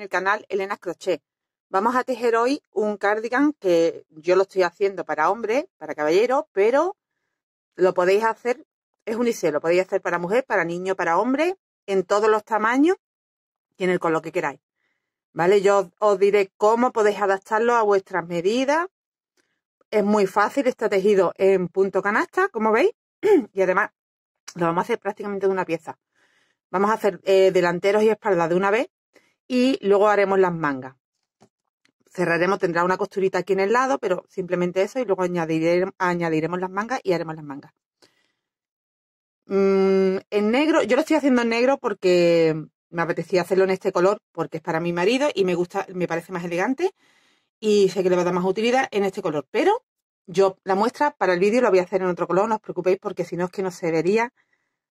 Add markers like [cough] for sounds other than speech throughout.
el canal Elena Crochet. Vamos a tejer hoy un cardigan que yo lo estoy haciendo para hombre, para caballero, pero lo podéis hacer, es un unicel, lo podéis hacer para mujer, para niño, para hombre, en todos los tamaños y en el color que queráis. ¿Vale? Yo os diré cómo podéis adaptarlo a vuestras medidas. Es muy fácil, está tejido en punto canasta, como veis, [clears throat] y además lo vamos a hacer prácticamente de una pieza. Vamos a hacer eh, delanteros y espaldas de una vez y luego haremos las mangas. Cerraremos, tendrá una costurita aquí en el lado, pero simplemente eso y luego añadiremos, añadiremos las mangas y haremos las mangas. Mm, en negro, yo lo estoy haciendo en negro porque me apetecía hacerlo en este color porque es para mi marido y me gusta, me parece más elegante y sé que le va a dar más utilidad en este color, pero yo la muestra para el vídeo la voy a hacer en otro color, no os preocupéis porque si no es que no se vería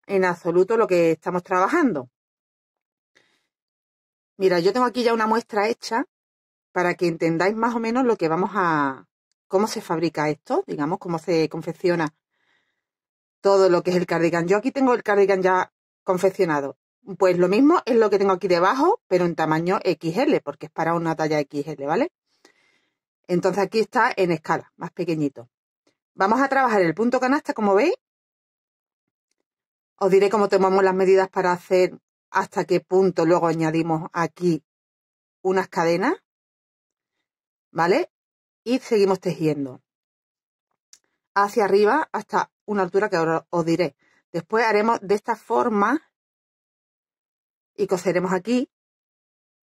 en absoluto lo que estamos trabajando. Mira, yo tengo aquí ya una muestra hecha para que entendáis más o menos lo que vamos a... cómo se fabrica esto, digamos, cómo se confecciona todo lo que es el cardigan. Yo aquí tengo el cardigan ya confeccionado. Pues lo mismo es lo que tengo aquí debajo, pero en tamaño XL, porque es para una talla XL, ¿vale? Entonces aquí está en escala, más pequeñito. Vamos a trabajar el punto canasta, como veis. Os diré cómo tomamos las medidas para hacer hasta qué punto luego añadimos aquí unas cadenas, ¿vale? Y seguimos tejiendo hacia arriba hasta una altura que ahora os diré. Después haremos de esta forma y coseremos aquí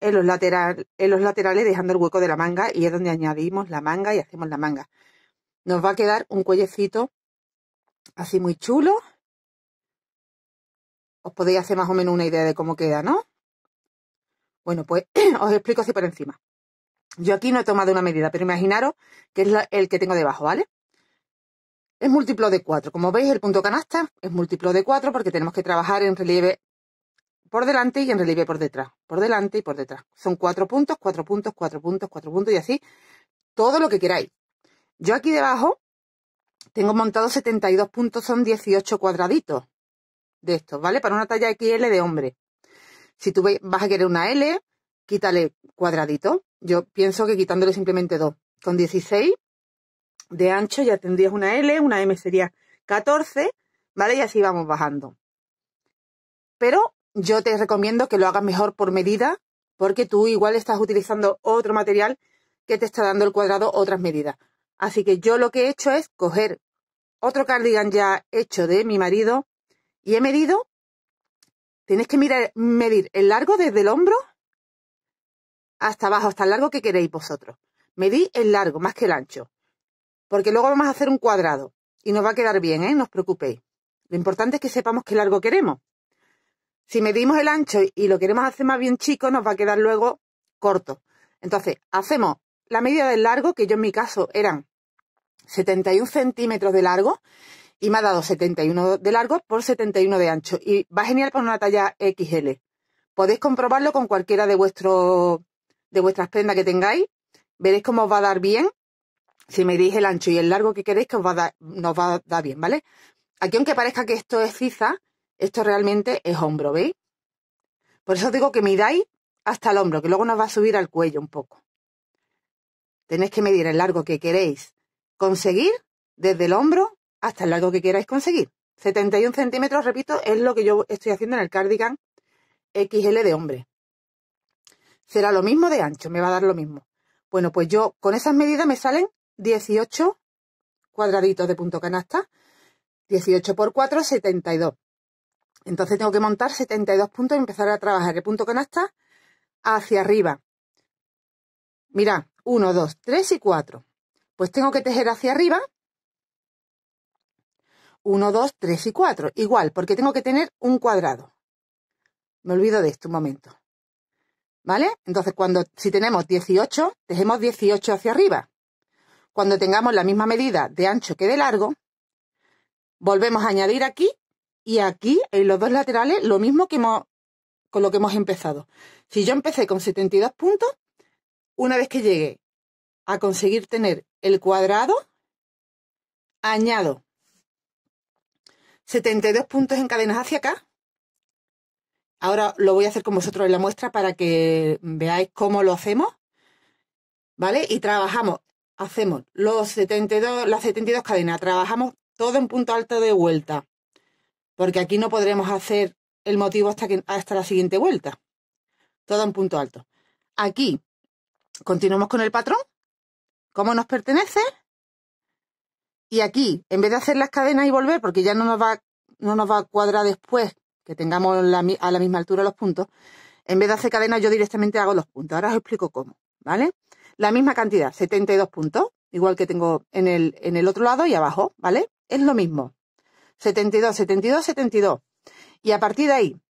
en los, lateral, en los laterales dejando el hueco de la manga y es donde añadimos la manga y hacemos la manga. Nos va a quedar un cuellecito así muy chulo os podéis hacer más o menos una idea de cómo queda, ¿no? Bueno, pues [clears throat] os explico así por encima. Yo aquí no he tomado una medida, pero imaginaros que es el que tengo debajo, ¿vale? Es múltiplo de 4. Como veis, el punto canasta es múltiplo de 4 porque tenemos que trabajar en relieve por delante y en relieve por detrás. Por delante y por detrás. Son 4 puntos, 4 puntos, 4 puntos, 4 puntos y así todo lo que queráis. Yo aquí debajo tengo montado 72 puntos, son 18 cuadraditos de estos, ¿vale? Para una talla XL de hombre. Si tú vas a querer una L, quítale cuadradito. Yo pienso que quitándole simplemente dos. Con 16 de ancho ya tendrías una L, una M sería 14, ¿vale? Y así vamos bajando. Pero yo te recomiendo que lo hagas mejor por medida, porque tú igual estás utilizando otro material que te está dando el cuadrado otras medidas. Así que yo lo que he hecho es coger otro cardigan ya hecho de mi marido, y he medido, tenéis que mirar, medir el largo desde el hombro hasta abajo, hasta el largo que queréis vosotros. Medí el largo más que el ancho, porque luego vamos a hacer un cuadrado y nos va a quedar bien, ¿eh? No os preocupéis. Lo importante es que sepamos qué largo queremos. Si medimos el ancho y lo queremos hacer más bien chico, nos va a quedar luego corto. Entonces, hacemos la medida del largo, que yo en mi caso eran 71 centímetros de largo, y me ha dado 71 de largo por 71 de ancho y va genial con una talla XL. Podéis comprobarlo con cualquiera de, de vuestras prendas que tengáis. Veréis cómo os va a dar bien. Si medís el ancho y el largo que queréis, que os va a nos va a dar bien, ¿vale? Aquí, aunque parezca que esto es ciza, esto realmente es hombro, ¿veis? Por eso os digo que midáis hasta el hombro, que luego nos va a subir al cuello un poco. Tenéis que medir el largo que queréis conseguir desde el hombro hasta el largo que queráis conseguir. 71 centímetros, repito, es lo que yo estoy haciendo en el cardigan XL de hombre. Será lo mismo de ancho, me va a dar lo mismo. Bueno, pues yo con esas medidas me salen 18 cuadraditos de punto canasta, 18 por 4, 72. Entonces tengo que montar 72 puntos y empezar a trabajar el punto canasta hacia arriba. Mirad, 1, 2, 3 y 4. Pues tengo que tejer hacia arriba 1, 2, 3 y 4. Igual, porque tengo que tener un cuadrado. Me olvido de esto un momento. ¿Vale? Entonces, cuando, si tenemos 18, dejemos 18 hacia arriba. Cuando tengamos la misma medida de ancho que de largo, volvemos a añadir aquí y aquí, en los dos laterales, lo mismo que con lo que hemos empezado. Si yo empecé con 72 puntos, una vez que llegué a conseguir tener el cuadrado, añado 72 puntos en cadenas hacia acá. Ahora lo voy a hacer con vosotros en la muestra para que veáis cómo lo hacemos. ¿Vale? Y trabajamos, hacemos los 72, las 72 cadenas, trabajamos todo en punto alto de vuelta, porque aquí no podremos hacer el motivo hasta, que, hasta la siguiente vuelta. Todo en punto alto. Aquí continuamos con el patrón, como nos pertenece, y aquí, en vez de hacer las cadenas y volver, porque ya no nos va, no nos va a cuadrar después que tengamos a la misma altura los puntos, en vez de hacer cadenas yo directamente hago los puntos. Ahora os explico cómo, ¿vale? La misma cantidad, 72 puntos, igual que tengo en el, en el otro lado y abajo, ¿vale? Es lo mismo. 72, 72, 72. Y a partir de ahí,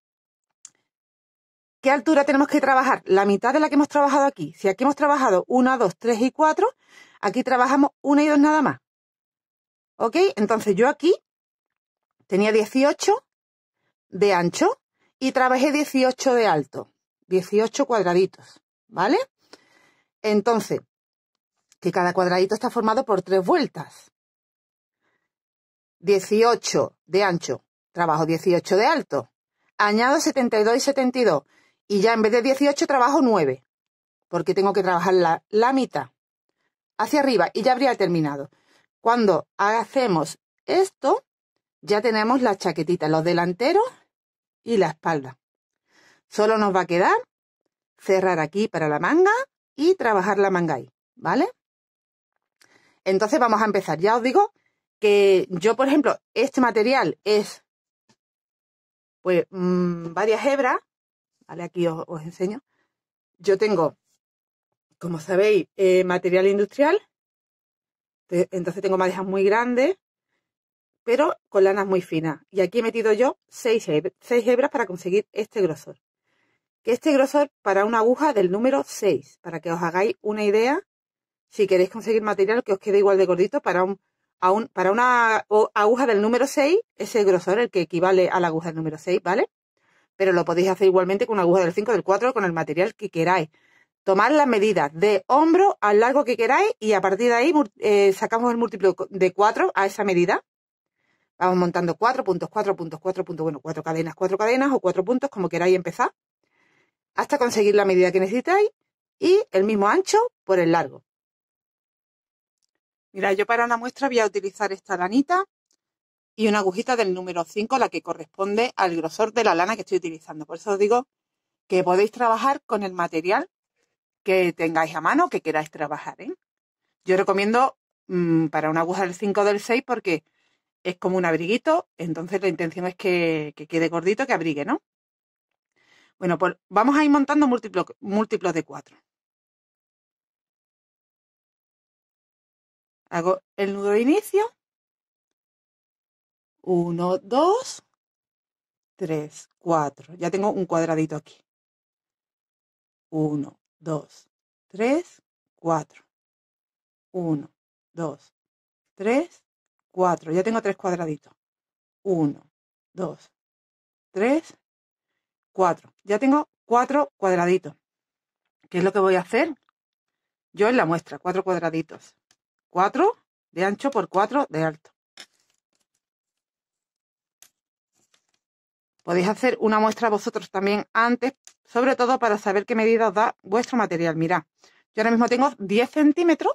¿qué altura tenemos que trabajar? La mitad de la que hemos trabajado aquí. Si aquí hemos trabajado 1, 2, 3 y 4, aquí trabajamos una y 2 nada más. ¿Ok? Entonces yo aquí tenía 18 de ancho y trabajé 18 de alto, 18 cuadraditos, ¿vale? Entonces, que cada cuadradito está formado por tres vueltas. 18 de ancho, trabajo 18 de alto, añado 72 y 72, y ya en vez de 18 trabajo 9, porque tengo que trabajar la, la mitad, hacia arriba, y ya habría terminado. Cuando hacemos esto, ya tenemos la chaquetita, los delanteros y la espalda. Solo nos va a quedar cerrar aquí para la manga y trabajar la manga ahí, ¿vale? Entonces vamos a empezar. Ya os digo que yo, por ejemplo, este material es pues mm, varias hebras, ¿vale? Aquí os, enseño. Yo tengo, como sabéis, eh, material industrial eh, entonces tengo madejas muy grandes, pero con lanas muy finas. Y aquí he metido yo 6 hebras para conseguir este grosor. Que este grosor para una aguja del número 6, para que os hagáis una idea, si queréis conseguir material que os quede igual de gordito, para, un, para una aguja del número 6, ese grosor, el que equivale a la aguja del número 6, ¿vale? Pero lo podéis hacer igualmente con una aguja del 5, del 4, con el material que queráis tomar las medidas de hombro al largo que queráis y a partir de ahí eh, sacamos el múltiplo de 4 a esa medida. Vamos montando 4 puntos, 4 puntos, 4 puntos, bueno, 4 cadenas, 4 cadenas o 4 puntos, como queráis empezar, hasta conseguir la medida que necesitáis y el mismo ancho por el largo. Mira, yo para la muestra voy a utilizar esta lanita y una agujita del número 5, la que corresponde al grosor de la lana que estoy utilizando. Por eso os digo que podéis trabajar con el material que tengáis a mano, que queráis trabajar. ¿eh? Yo recomiendo mm, para una aguja del 5 o del 6 porque es como un abriguito, entonces la intención es que, que quede gordito, que abrigue, ¿no? Bueno, pues vamos a ir montando múltiplos, múltiplos de 4. Hago el nudo de inicio. 1, 2, 3, 4. Ya tengo un cuadradito aquí. 1, 2, 3, 4. 1, 2, 3, 4. Ya tengo tres cuadraditos. 1, 2, 3, 4. Ya tengo 4 cuadraditos. ¿Qué es lo que voy a hacer? Yo en la muestra, cuatro cuadraditos. 4 de ancho por 4 de alto. Podéis hacer una muestra vosotros también antes sobre todo para saber qué medida os da vuestro material. Mirad, yo ahora mismo tengo 10 centímetros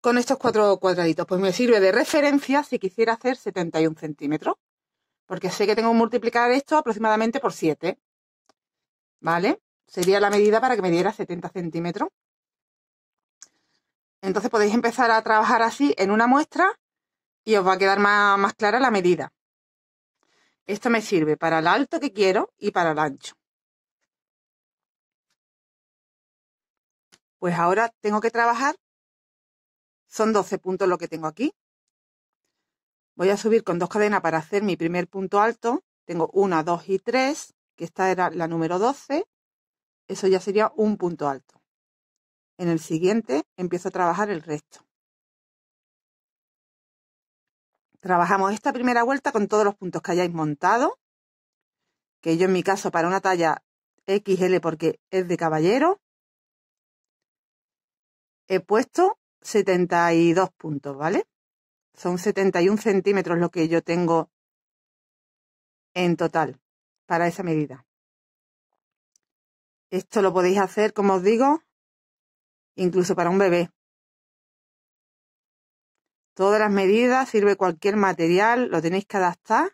con estos cuatro cuadraditos. Pues me sirve de referencia si quisiera hacer 71 centímetros, porque sé que tengo que multiplicar esto aproximadamente por 7. ¿Vale? Sería la medida para que me diera 70 centímetros. Entonces podéis empezar a trabajar así en una muestra y os va a quedar más, más clara la medida. Esto me sirve para el alto que quiero y para el ancho. Pues ahora tengo que trabajar. Son 12 puntos lo que tengo aquí. Voy a subir con dos cadenas para hacer mi primer punto alto. Tengo 1, 2 y 3, que esta era la número 12. Eso ya sería un punto alto. En el siguiente empiezo a trabajar el resto. Trabajamos esta primera vuelta con todos los puntos que hayáis montado, que yo en mi caso para una talla XL porque es de caballero, he puesto 72 puntos, ¿vale? Son 71 centímetros lo que yo tengo en total para esa medida. Esto lo podéis hacer, como os digo, incluso para un bebé. Todas las medidas, sirve cualquier material, lo tenéis que adaptar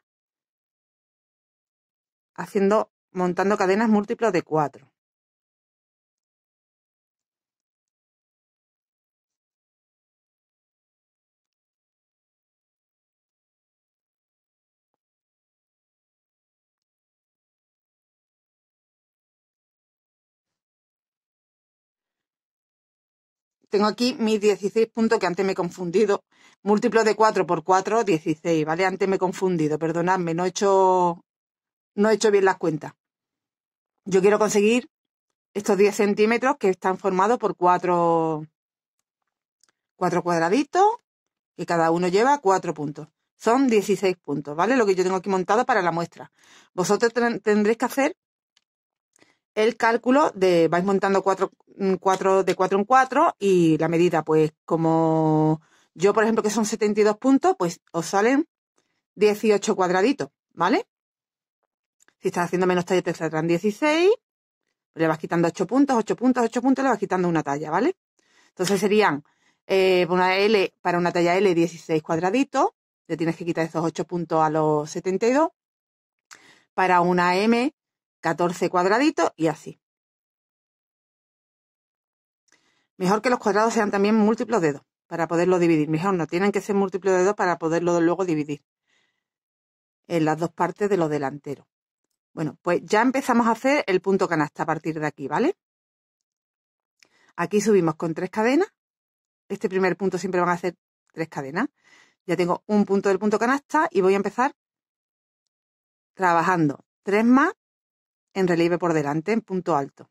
haciendo, montando cadenas múltiplos de 4. Tengo aquí mis 16 puntos que antes me he confundido. Múltiplo de 4 por 4, 16, ¿vale? Antes me he confundido, perdonadme, no he hecho, no he hecho bien las cuentas. Yo quiero conseguir estos 10 centímetros que están formados por 4, 4 cuadraditos, que cada uno lleva 4 puntos. Son 16 puntos, ¿vale? Lo que yo tengo aquí montado para la muestra. Vosotros tendréis que hacer el cálculo de vais montando cuatro, mm, de 4 en 4 y la medida, pues como yo, por ejemplo, que son 72 puntos, pues os salen 18 cuadraditos, ¿vale? Si estás haciendo menos talla, te saldrán 16. Le vas quitando 8 puntos, 8 puntos, 8 puntos, le vas quitando una talla, ¿vale? Entonces serían eh, una L, para una talla L 16 cuadraditos, le tienes que quitar esos 8 puntos a los 72. Para una M 14 cuadraditos y así. Mejor que los cuadrados sean también múltiplos de 2 para poderlo dividir. Mejor no tienen que ser múltiplos de 2 para poderlo luego dividir en las dos partes de los delanteros. Bueno, pues ya empezamos a hacer el punto canasta a partir de aquí, ¿vale? Aquí subimos con tres cadenas. Este primer punto siempre van a hacer tres cadenas. Ya tengo un punto del punto canasta y voy a empezar trabajando tres más en relieve por delante en punto alto.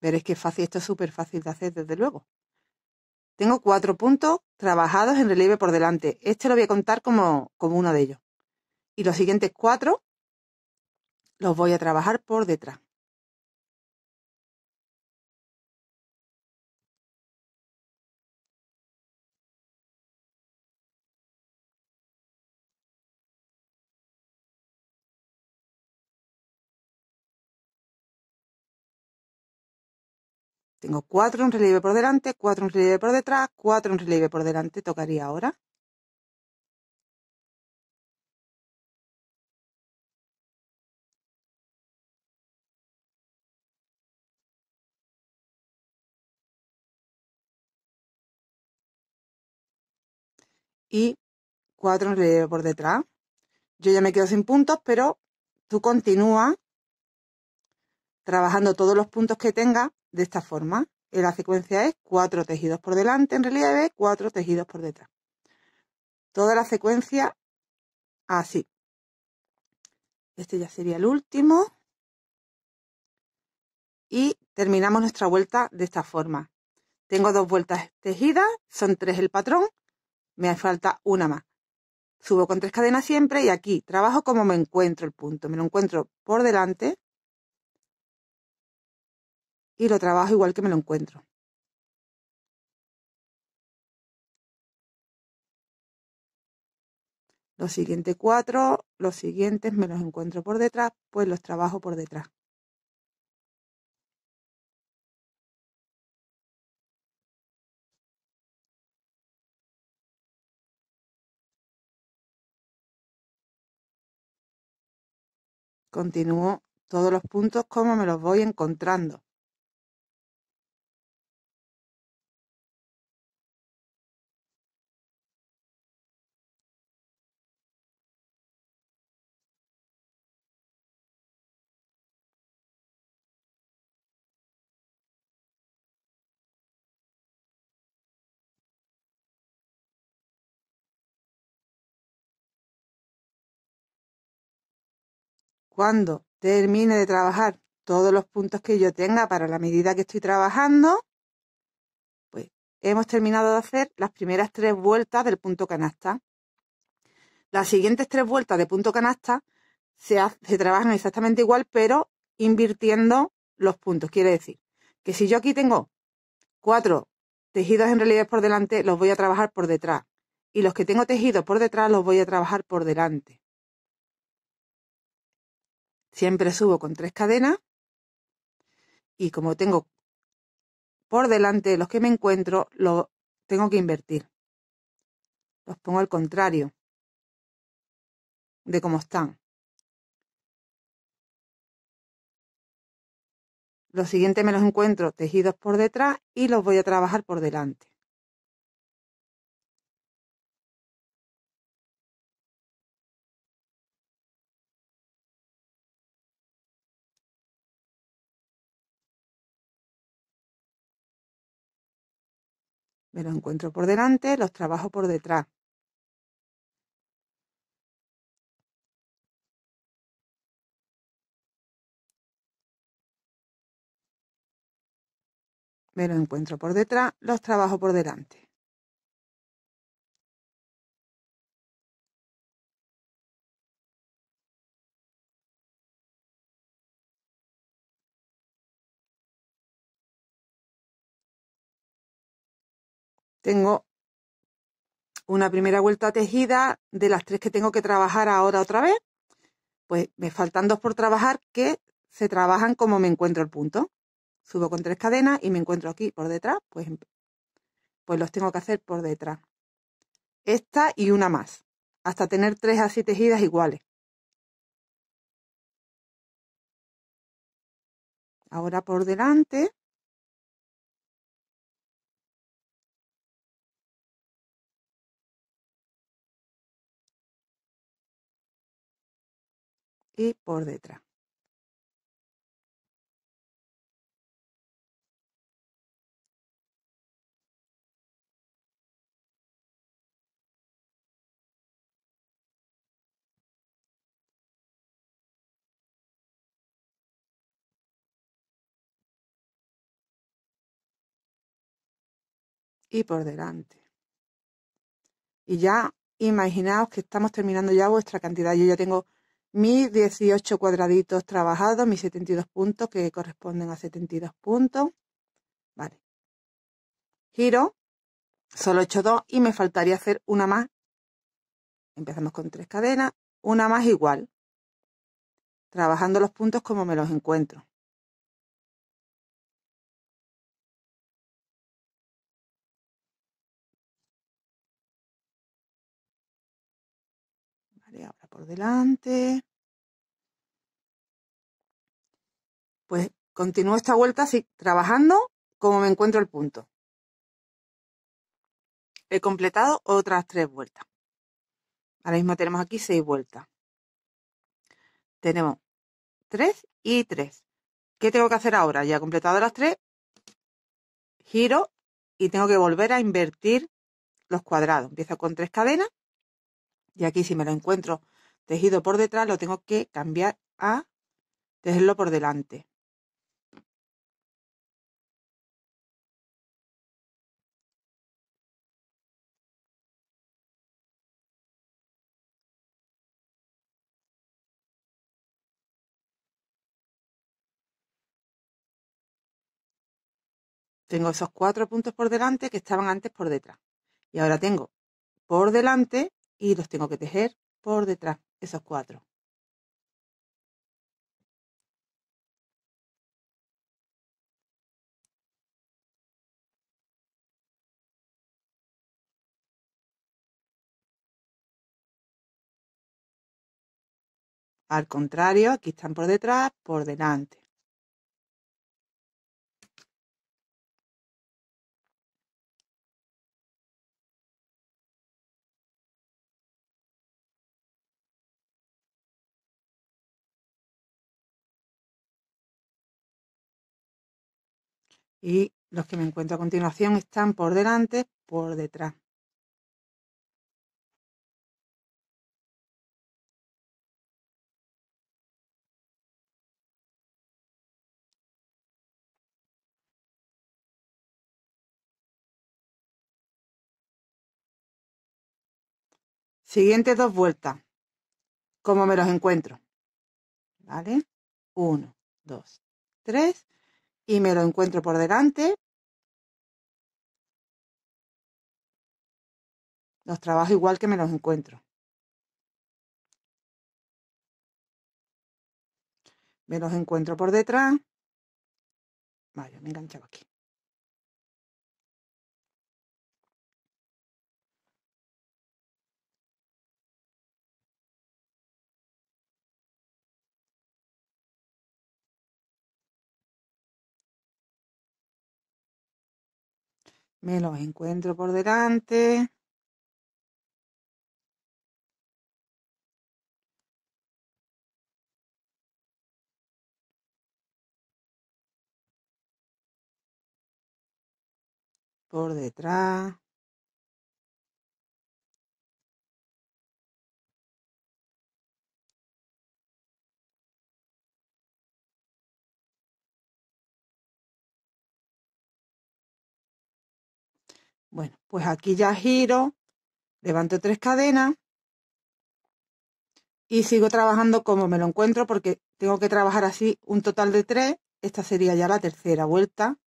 Veréis que es fácil, esto es súper fácil de hacer, desde luego. Tengo cuatro puntos trabajados en relieve por delante. Este lo voy a contar como, como uno de ellos. Y los siguientes cuatro los voy a trabajar por detrás. Tengo 4 en relieve por delante, 4 en relieve por detrás, 4 en relieve por delante. Tocaría ahora. Y 4 en relieve por detrás. Yo ya me quedo sin puntos, pero tú continúas trabajando todos los puntos que tengas de esta forma. Eh, la secuencia es cuatro tejidos por delante en relieve, cuatro tejidos por detrás. Toda la secuencia así. Este ya sería el último. Y terminamos nuestra vuelta de esta forma. Tengo dos vueltas tejidas, son tres el patrón, me falta una más. Subo con tres cadenas siempre y aquí trabajo como me encuentro el punto. Me lo encuentro por delante, y lo trabajo igual que me lo encuentro. Los siguientes cuatro, los siguientes me los encuentro por detrás, pues los trabajo por detrás. Continúo todos los puntos como me los voy encontrando. cuando termine de trabajar todos los puntos que yo tenga para la medida que estoy trabajando, pues hemos terminado de hacer las primeras tres vueltas del punto canasta. Las siguientes tres vueltas de punto canasta se, trabajan exactamente igual, pero invirtiendo los puntos. Quiere decir que si yo aquí tengo cuatro tejidos en relieve por delante, los voy a trabajar por detrás. Y los que tengo tejidos por detrás, los voy a trabajar por delante. Siempre subo con tres cadenas y como tengo por delante los que me encuentro, los tengo que invertir. Los pongo al contrario de cómo están. Los siguientes me los encuentro tejidos por detrás y los voy a trabajar por delante. Me lo encuentro por delante, los trabajo por detrás. Me lo encuentro por detrás, los trabajo por delante. Tengo una primera vuelta tejida de las tres que tengo que trabajar ahora otra vez. Pues me faltan dos por trabajar que se trabajan como me encuentro el punto. Subo con tres cadenas y me encuentro aquí por detrás, pues, pues los tengo que hacer por detrás. Esta y una más, hasta tener tres así tejidas iguales. Ahora por delante y por detrás. y por delante. Y ya imaginaos que estamos terminando ya vuestra cantidad. Yo ya tengo mis 18 cuadraditos trabajados, mis 72 puntos que corresponden a 72 puntos. Vale. Giro, solo he hecho dos y me faltaría hacer una más. Empezamos con tres cadenas, una más igual, trabajando los puntos como me los encuentro. delante. Pues continúo esta vuelta así, trabajando como me encuentro el punto. He completado otras tres vueltas. Ahora mismo tenemos aquí seis vueltas. Tenemos tres y tres. ¿Qué tengo que hacer ahora? Ya he completado las tres. Giro y tengo que volver a invertir los cuadrados. Empiezo con tres cadenas y aquí si me lo encuentro tejido por detrás lo tengo que cambiar a tejerlo por delante. Tengo esos cuatro puntos por delante que estaban antes por detrás. Y ahora tengo por delante y los tengo que tejer por detrás esos cuatro. Al contrario, aquí están por detrás, por delante. y los que me encuentro a continuación están por delante, por detrás. Siguiente dos vueltas. ¿Cómo me los encuentro? ¿Vale? Uno, dos, tres y me lo encuentro por delante. Los trabajo igual que me los encuentro. Me los encuentro por detrás. Vaya, me aquí. Me los encuentro por delante. Por detrás. Bueno, pues aquí ya giro, levanto tres cadenas y sigo trabajando como me lo encuentro porque tengo que trabajar así un total de tres. Esta sería ya la tercera vuelta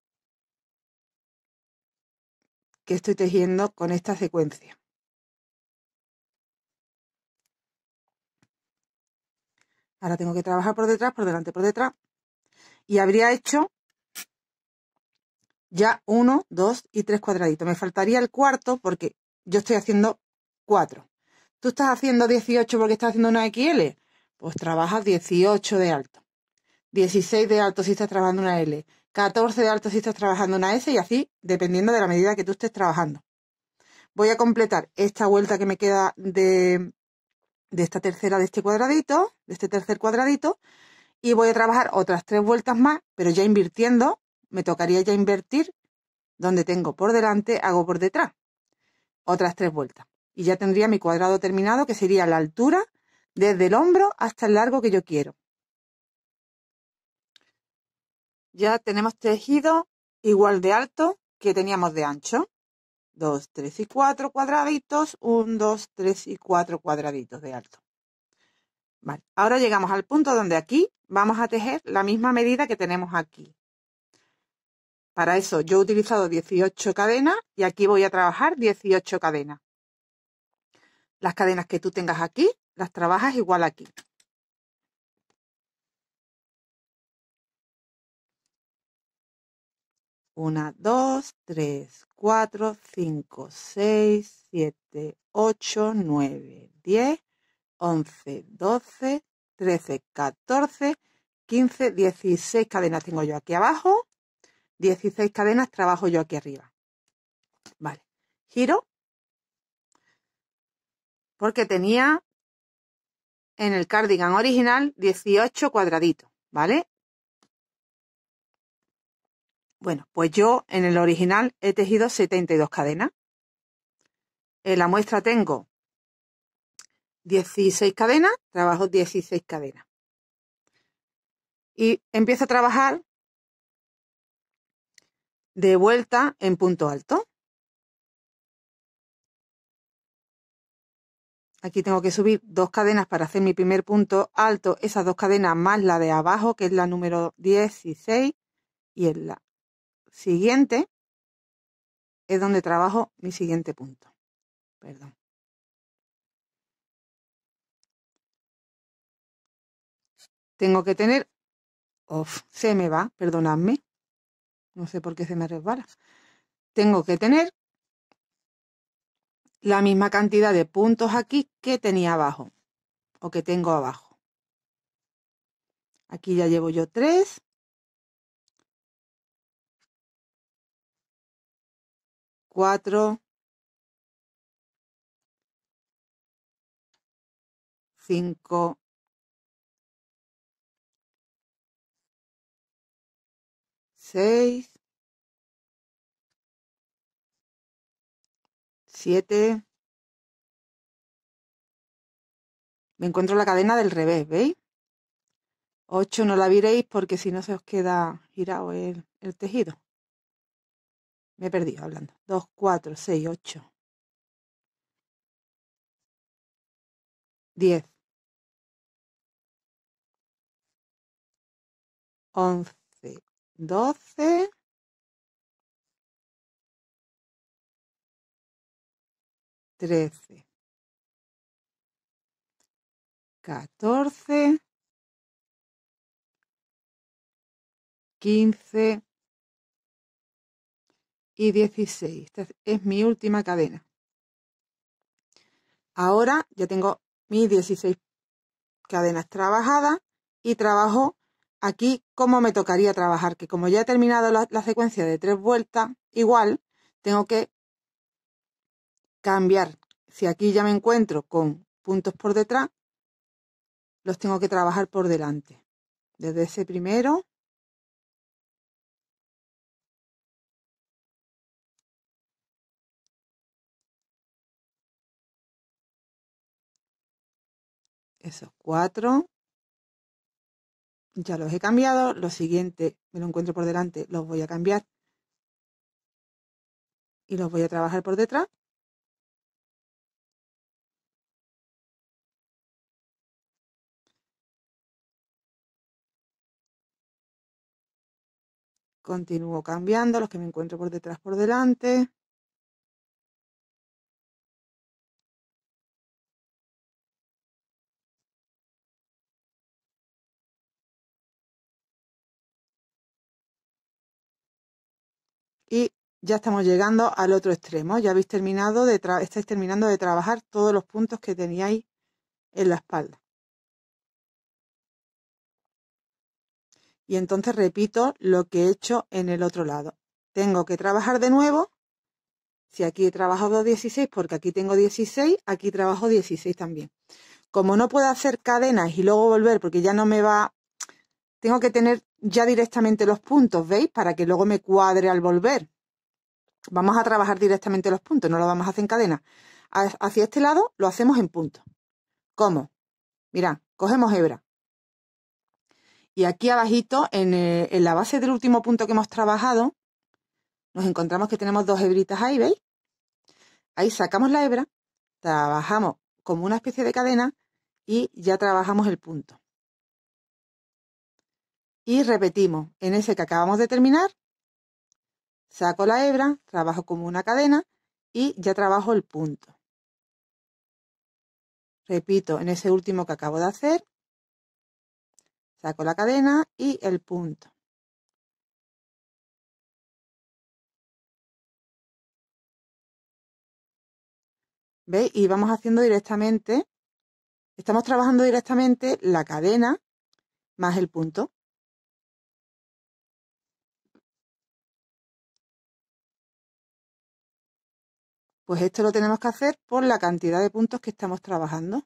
que estoy tejiendo con esta secuencia. Ahora tengo que trabajar por detrás, por delante, por detrás. Y habría hecho ya uno, dos y tres cuadraditos. Me faltaría el cuarto porque yo estoy haciendo cuatro. Tú estás haciendo 18 porque estás haciendo una XL. Pues trabajas 18 de alto. 16 de alto si estás trabajando una L. 14 de alto si estás trabajando una S y así, dependiendo de la medida que tú estés trabajando. Voy a completar esta vuelta que me queda de, de esta tercera de este cuadradito, de este tercer cuadradito, y voy a trabajar otras tres vueltas más, pero ya invirtiendo me tocaría ya invertir donde tengo por delante, hago por detrás. Otras tres vueltas. Y ya tendría mi cuadrado terminado, que sería la altura desde el hombro hasta el largo que yo quiero. Ya tenemos tejido igual de alto que teníamos de ancho. 2, 3 y 4 cuadraditos, 1, 2, 3 y 4 cuadraditos de alto. ahora llegamos al punto donde aquí vamos a tejer la misma medida que tenemos aquí. Para eso yo he utilizado 18 cadenas y aquí voy a trabajar 18 cadenas. Las cadenas que tú tengas aquí las trabajas igual aquí: 1, 2, 3, 4, 5, 6, 7, 8, 9, 10, 11, 12, 13, 14, 15, 16 cadenas tengo yo aquí abajo. 16 cadenas trabajo yo aquí arriba. Vale, giro. Porque tenía en el cardigan original 18 cuadraditos, ¿vale? Bueno, pues yo en el original he tejido 72 cadenas. En la muestra tengo 16 cadenas, trabajo 16 cadenas. Y empiezo a trabajar de vuelta en punto alto. Aquí tengo que subir dos cadenas para hacer mi primer punto alto, esas dos cadenas más la de abajo, que es la número 16, y en la siguiente es donde trabajo mi siguiente punto. Perdón. Tengo que tener... Off, se me va, perdonadme no sé por qué se me resbala, tengo que tener la misma cantidad de puntos aquí que tenía abajo o que tengo abajo. Aquí ya llevo yo 3. Cuatro, cinco, 6 7 Me encuentro la cadena del revés, ¿veis? 8 no la viréis porque si no se os queda girado el, el tejido. Me he perdido hablando. 2, 4, 6, 8. 10. 11. 12, 13, 14, 15 y 16. Esta es mi última cadena. Ahora ya tengo mis 16 cadenas trabajadas y trabajo aquí cómo me tocaría trabajar, que como ya he terminado la, la secuencia de tres vueltas, igual tengo que cambiar. Si aquí ya me encuentro con puntos por detrás, los tengo que trabajar por delante. Desde ese primero. Esos cuatro ya los he cambiado, Lo siguiente me lo encuentro por delante, los voy a cambiar y los voy a trabajar por detrás. Continúo cambiando los que me encuentro por detrás, por delante. ya estamos llegando al otro extremo. Ya habéis terminado de estáis terminando de trabajar todos los puntos que teníais en la espalda. Y entonces repito lo que he hecho en el otro lado. Tengo que trabajar de nuevo. Si aquí he trabajado 16, porque aquí tengo 16, aquí trabajo 16 también. Como no puedo hacer cadenas y luego volver, porque ya no me va... Tengo que tener ya directamente los puntos, ¿veis? Para que luego me cuadre al volver Vamos a trabajar directamente los puntos, no lo vamos a hacer en cadena. Hacia este lado lo hacemos en punto. ¿Cómo? Mirad, cogemos hebra. Y aquí abajito, en, eh, en la base del último punto que hemos trabajado, nos encontramos que tenemos dos hebritas ahí, ¿veis? Ahí sacamos la hebra, trabajamos como una especie de cadena y ya trabajamos el punto. Y repetimos en ese que acabamos de terminar Saco la hebra, trabajo como una cadena y ya trabajo el punto. Repito en ese último que acabo de hacer. Saco la cadena y el punto. ¿Veis? Y vamos haciendo directamente, estamos trabajando directamente la cadena más el punto. Pues esto lo tenemos que hacer por la cantidad de puntos que estamos trabajando.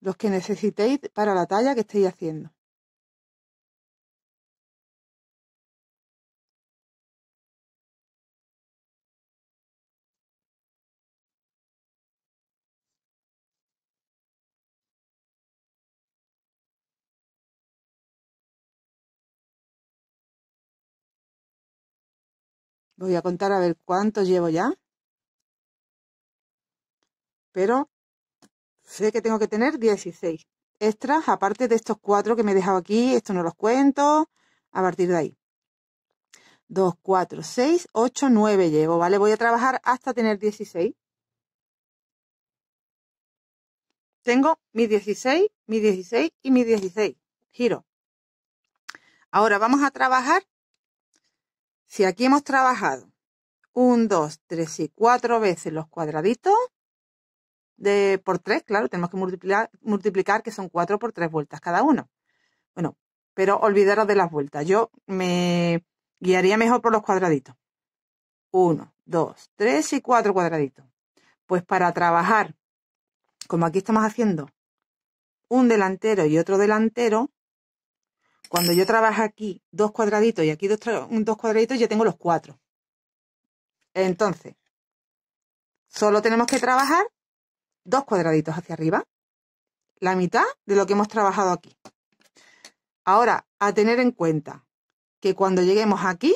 Los que necesitéis para la talla que estéis haciendo. Voy a contar a ver cuánto llevo ya pero sé que tengo que tener 16 extras, aparte de estos cuatro que me he dejado aquí, esto no los cuento, a partir de ahí. 2, 4, 6, 8, 9 llevo, ¿vale? Voy a trabajar hasta tener 16. Tengo mi 16, mi 16 y mi 16. Giro. Ahora vamos a trabajar. Si aquí hemos trabajado 1, 2, 3 y 4 veces los cuadraditos, de, por tres claro, tenemos que multiplicar, multiplicar que son 4 por 3 vueltas cada uno. Bueno, pero olvidaros de las vueltas. Yo me guiaría mejor por los cuadraditos. 1, 2, 3 y cuatro cuadraditos. Pues para trabajar, como aquí estamos haciendo un delantero y otro delantero, cuando yo trabajo aquí dos cuadraditos y aquí dos, dos cuadraditos, ya tengo los cuatro. Entonces, solo tenemos que trabajar dos cuadraditos hacia arriba, la mitad de lo que hemos trabajado aquí. Ahora, a tener en cuenta que cuando lleguemos aquí,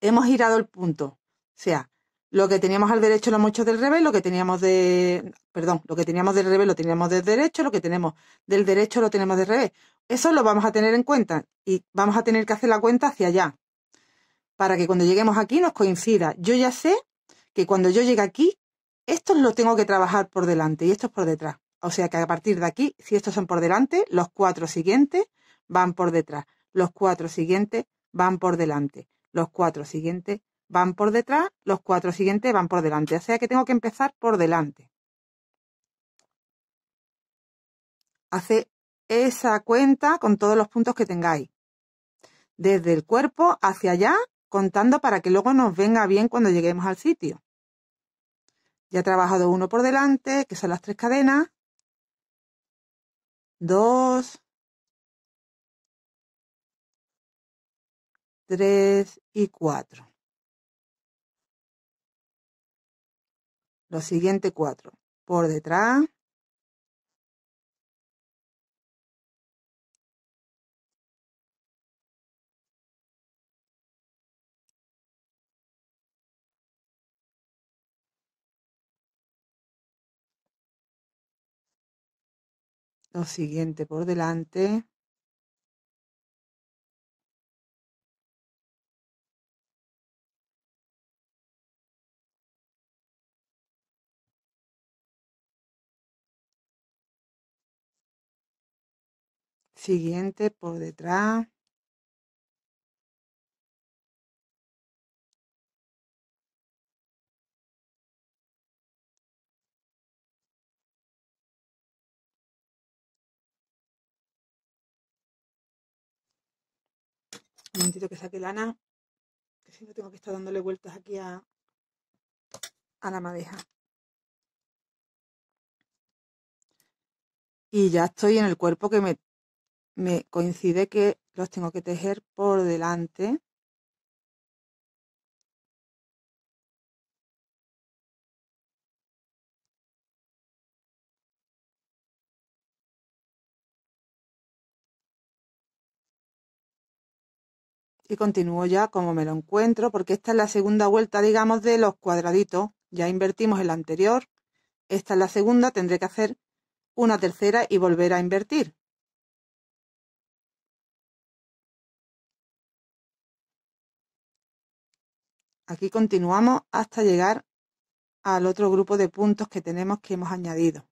hemos girado el punto. O sea, lo que teníamos al derecho lo hemos hecho del revés, lo que teníamos de. Perdón, lo que teníamos del revés lo teníamos del derecho, lo que tenemos del derecho lo tenemos del revés. Eso lo vamos a tener en cuenta y vamos a tener que hacer la cuenta hacia allá. Para que cuando lleguemos aquí nos coincida. Yo ya sé que cuando yo llegue aquí esto lo tengo que trabajar por delante y estos por detrás. O sea que a partir de aquí, si estos son por delante, los cuatro siguientes van por detrás. Los cuatro siguientes van por delante. Los cuatro siguientes van por detrás. Los cuatro siguientes van por delante. O sea que tengo que empezar por delante. Hace esa cuenta con todos los puntos que tengáis. Desde el cuerpo hacia allá, contando para que luego nos venga bien cuando lleguemos al sitio. Ya he trabajado uno por delante, que son las tres cadenas. Dos. Tres y cuatro. Los siguientes cuatro. Por detrás. siguiente por delante. Siguiente por detrás. Un momentito que saque lana, que no tengo que estar dándole vueltas aquí a, la madeja. Y ya estoy en el cuerpo que me coincide que los tengo que tejer por delante y continúo ya como me lo encuentro, porque esta es la segunda vuelta, digamos, de los cuadraditos. Ya invertimos el anterior, esta es la segunda, tendré que hacer una tercera y volver a invertir. Aquí continuamos hasta llegar al otro grupo de puntos que tenemos que hemos añadido.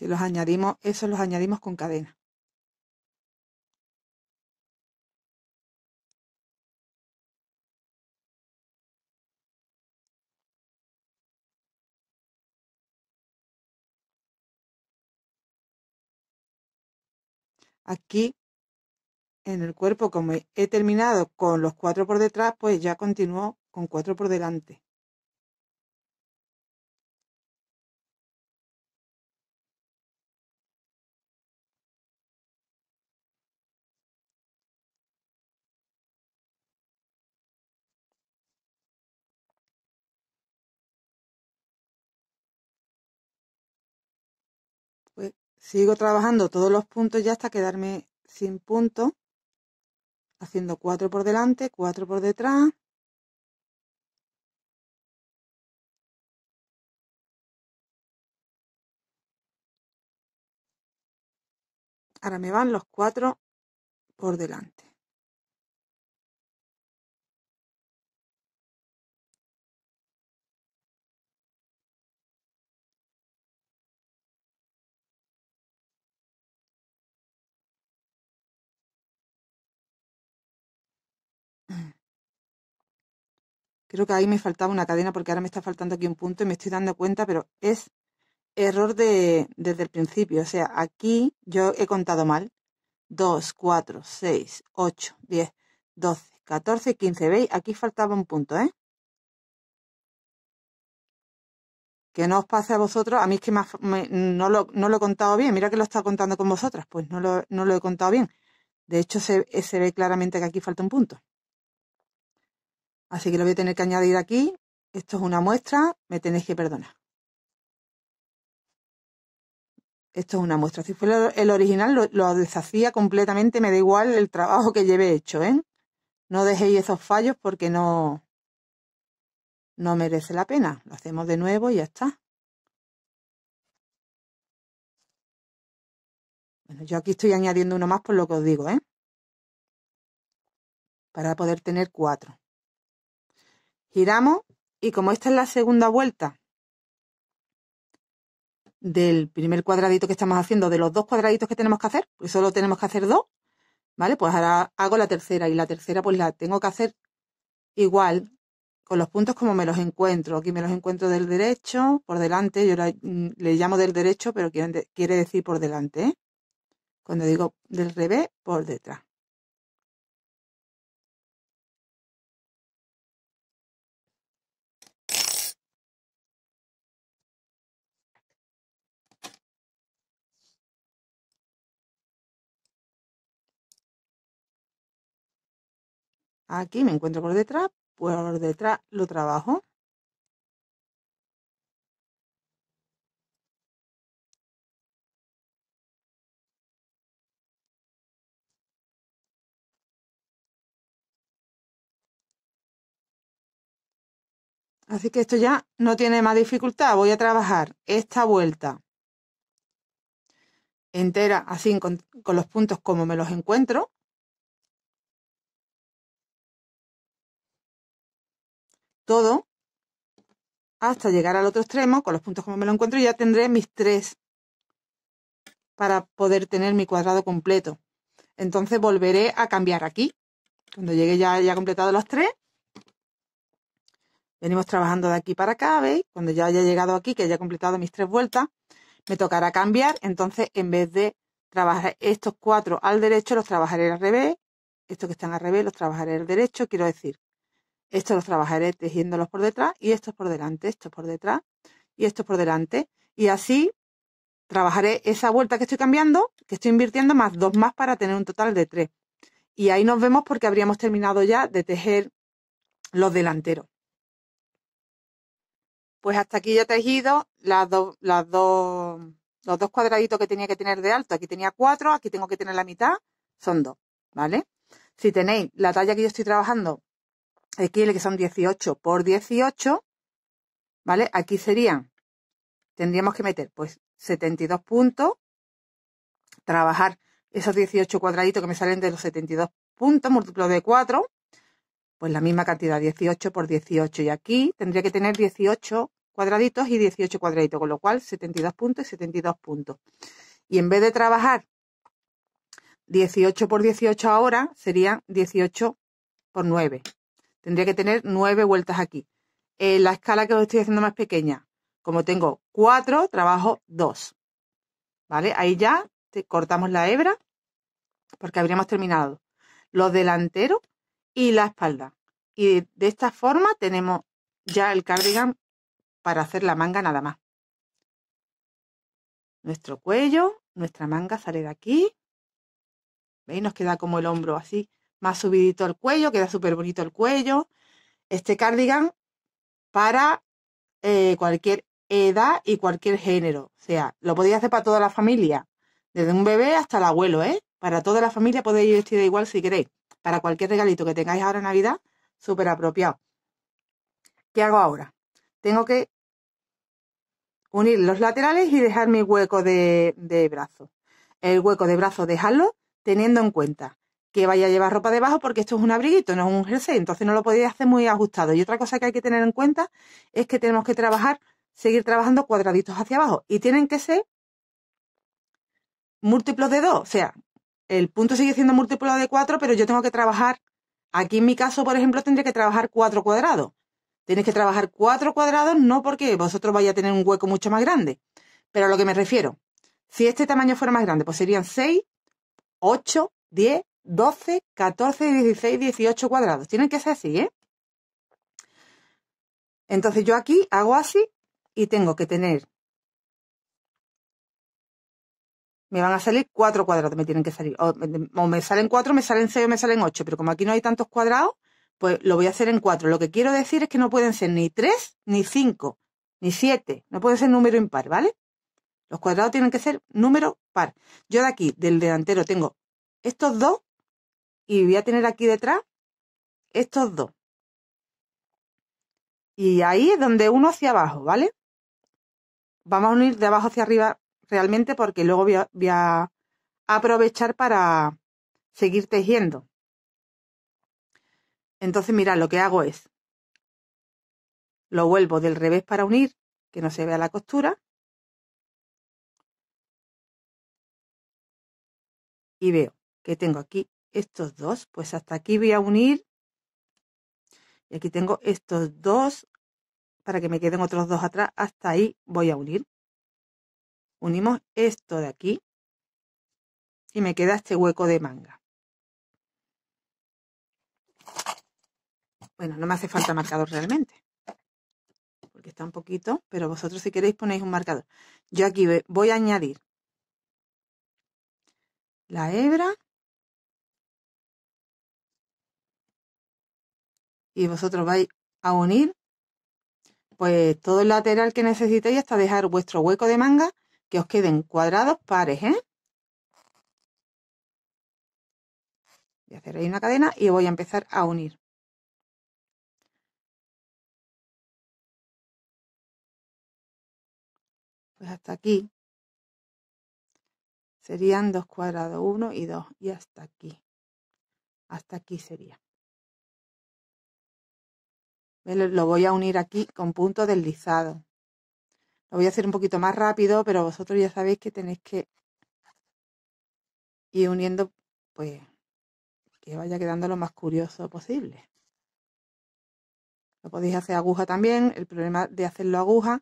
Si los añadimos, esos los añadimos con cadena. Aquí en el cuerpo, como he terminado con los cuatro por detrás, pues ya continúo con cuatro por delante. Sigo trabajando todos los puntos ya hasta quedarme sin punto, Haciendo cuatro por delante, cuatro por detrás. Ahora me van los cuatro por delante. Creo que ahí me faltaba una cadena porque ahora me está faltando aquí un punto y me estoy dando cuenta, pero es error de, desde el principio. O sea, aquí yo he contado mal. 2, 4, 6, 8, 10, 12, 14, 15. ¿Veis? Aquí faltaba un punto, ¿eh? Que no os pase a vosotros. A mí es que no, lo, no, lo, he contado bien. Mira que lo está contando con vosotras. Pues no lo, no lo he contado bien. De hecho, se, se ve claramente que aquí falta un punto. Así que lo voy a tener que añadir aquí. Esto es una muestra, me tenéis que perdonar. Esto es una muestra. Si fuera el original, lo, deshacía completamente, me da igual el trabajo que lleve hecho, ¿eh? No dejéis esos fallos porque no, no merece la pena. Lo hacemos de nuevo y ya está. Bueno, yo aquí estoy añadiendo uno más por lo que os digo, ¿eh? Para poder tener cuatro. Giramos y como esta es la segunda vuelta del primer cuadradito que estamos haciendo, de los dos cuadraditos que tenemos que hacer, pues solo tenemos que hacer dos, ¿vale? Pues ahora hago la tercera y la tercera pues la tengo que hacer igual con los puntos como me los encuentro. Aquí me los encuentro del derecho, por delante, yo mm, le llamo del derecho, pero quiere, decir por delante, ¿eh? Cuando digo del revés, por detrás. Aquí me encuentro por detrás, por detrás lo trabajo. Así que esto ya no tiene más dificultad. Voy a trabajar esta vuelta entera así con, con los puntos como me los encuentro. todo hasta llegar al otro extremo, con los puntos como me lo encuentro, ya tendré mis tres para poder tener mi cuadrado completo. Entonces volveré a cambiar aquí. Cuando llegue ya haya completado los tres, venimos trabajando de aquí para acá, ¿veis? Cuando ya haya llegado aquí, que haya completado mis tres vueltas, me tocará cambiar. Entonces, en vez de trabajar estos cuatro al derecho, los trabajaré al revés. Estos que están al revés, los trabajaré al derecho, quiero decir esto los trabajaré tejiéndolos por detrás y estos por delante, estos por detrás y estos por delante. Y así trabajaré esa vuelta que estoy cambiando, que estoy invirtiendo, más dos más para tener un total de tres. Y ahí nos vemos porque habríamos terminado ya de tejer los delanteros. Pues hasta aquí ya he tejido las las dos, los dos cuadraditos que tenía que tener de alto. Aquí tenía cuatro, aquí tengo que tener la mitad, son dos, ¿vale? Si tenéis la talla que yo estoy trabajando quiere que son 18 por 18, ¿vale? Aquí serían, tendríamos que meter pues 72 puntos, trabajar esos 18 cuadraditos que me salen de los 72 puntos, múltiplo de 4, pues la misma cantidad, 18 por 18. Y aquí tendría que tener 18 cuadraditos y 18 cuadraditos, con lo cual 72 puntos y 72 puntos. Y en vez de trabajar 18 por 18 ahora, serían 18 por 9 tendría que tener nueve vueltas aquí. En eh, la escala que os estoy haciendo más pequeña, como tengo cuatro, trabajo dos. ¿Vale? Ahí ya te cortamos la hebra porque habríamos terminado los delanteros y la espalda. Y de, esta forma tenemos ya el cardigan para hacer la manga nada más. Nuestro cuello, nuestra manga sale de aquí. ¿Veis? Nos queda como el hombro así más subidito el cuello, queda súper bonito el cuello. Este cardigan para eh, cualquier edad y cualquier género. O sea, lo podéis hacer para toda la familia, desde un bebé hasta el abuelo, ¿eh? Para toda la familia podéis vestir de igual si queréis. Para cualquier regalito que tengáis ahora en Navidad, súper apropiado. ¿Qué hago ahora? Tengo que unir los laterales y dejar mi hueco de, de brazo. El hueco de brazo dejarlo teniendo en cuenta que vaya a llevar ropa debajo porque esto es un abriguito, no es un jersey, entonces no lo podéis hacer muy ajustado. Y otra cosa que hay que tener en cuenta es que tenemos que trabajar, seguir trabajando cuadraditos hacia abajo y tienen que ser múltiplos de 2, o sea, el punto sigue siendo múltiplo de 4, pero yo tengo que trabajar, aquí en mi caso, por ejemplo, tendría que trabajar cuatro cuadrados. Tienes que trabajar cuatro cuadrados no porque vosotros vaya a tener un hueco mucho más grande, pero a lo que me refiero, si este tamaño fuera más grande, pues serían 6, 8, 10, 12, 14, 16, 18 cuadrados. Tienen que ser así, ¿eh? Entonces yo aquí hago así y tengo que tener... Me van a salir 4 cuadrados, me tienen que salir. O, me salen cuatro, me salen 6, o me salen 8. Pero como aquí no hay tantos cuadrados, pues lo voy a hacer en cuatro. Lo que quiero decir es que no pueden ser ni 3, ni 5, ni 7. No puede ser número impar, ¿vale? Los cuadrados tienen que ser número par. Yo de aquí, del delantero, tengo estos dos y voy a tener aquí detrás estos dos. Y ahí es donde uno hacia abajo, ¿vale? Vamos a unir de abajo hacia arriba realmente porque luego voy a, aprovechar para seguir tejiendo. Entonces, mirad, lo que hago es, lo vuelvo del revés para unir, que no se vea la costura. Y veo que tengo aquí estos dos, pues hasta aquí voy a unir. Y aquí tengo estos dos para que me queden otros dos atrás. Hasta ahí voy a unir. Unimos esto de aquí y me queda este hueco de manga. Bueno, no me hace falta marcador realmente. Porque está un poquito, pero vosotros si queréis ponéis un marcador. Yo aquí voy a añadir la hebra y vosotros vais a unir pues todo el lateral que necesitéis hasta dejar vuestro hueco de manga que os queden cuadrados pares, ¿eh? Voy a hacer ahí una cadena y voy a empezar a unir. Pues hasta aquí serían dos cuadrados, uno y dos, y hasta aquí. Hasta aquí sería. Lo voy a unir aquí con punto deslizado. Lo voy a hacer un poquito más rápido, pero vosotros ya sabéis que tenéis que ir uniendo, pues, que vaya quedando lo más curioso posible. Lo podéis hacer aguja también. El problema de hacerlo aguja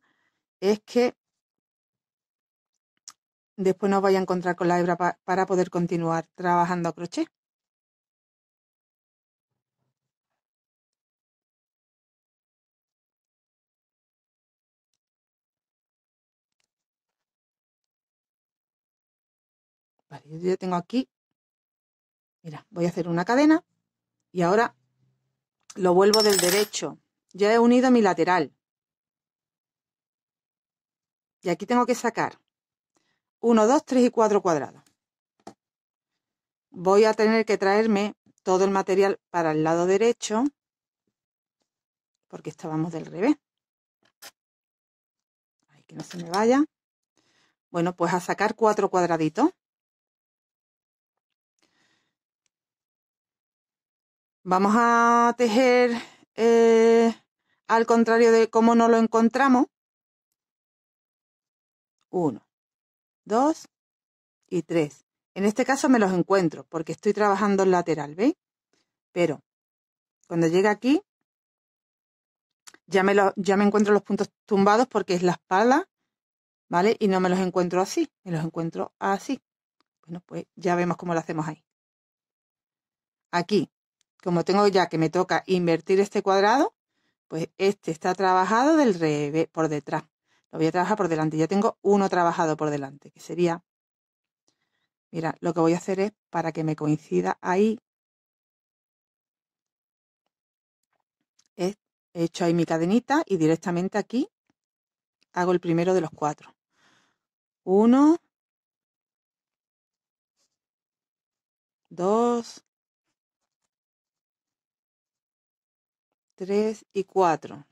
es que después no os vais a encontrar con la hebra para poder continuar trabajando a crochet. Yo tengo aquí, mira, voy a hacer una cadena y ahora lo vuelvo del derecho. Ya he unido mi lateral. Y aquí tengo que sacar 1, 2, 3 y 4 cuadrados. Voy a tener que traerme todo el material para el lado derecho porque estábamos del revés. que no se me vaya. Bueno, pues a sacar cuatro cuadraditos. Vamos a tejer eh, al contrario de cómo no lo encontramos. Uno, dos y tres. En este caso me los encuentro porque estoy trabajando el lateral, ¿veis? Pero cuando llega aquí, ya me, ya me encuentro los puntos tumbados porque es la espalda, ¿vale? Y no me los encuentro así, me los encuentro así. Bueno, pues ya vemos cómo lo hacemos ahí. Aquí, como tengo ya que me toca invertir este cuadrado, pues este está trabajado del revés, por detrás. Lo voy a trabajar por delante. Ya tengo uno trabajado por delante, que sería... Mira, lo que voy a hacer es, para que me coincida ahí, he hecho ahí mi cadenita y directamente aquí hago el primero de los cuatro. Uno, dos, 3 y 4.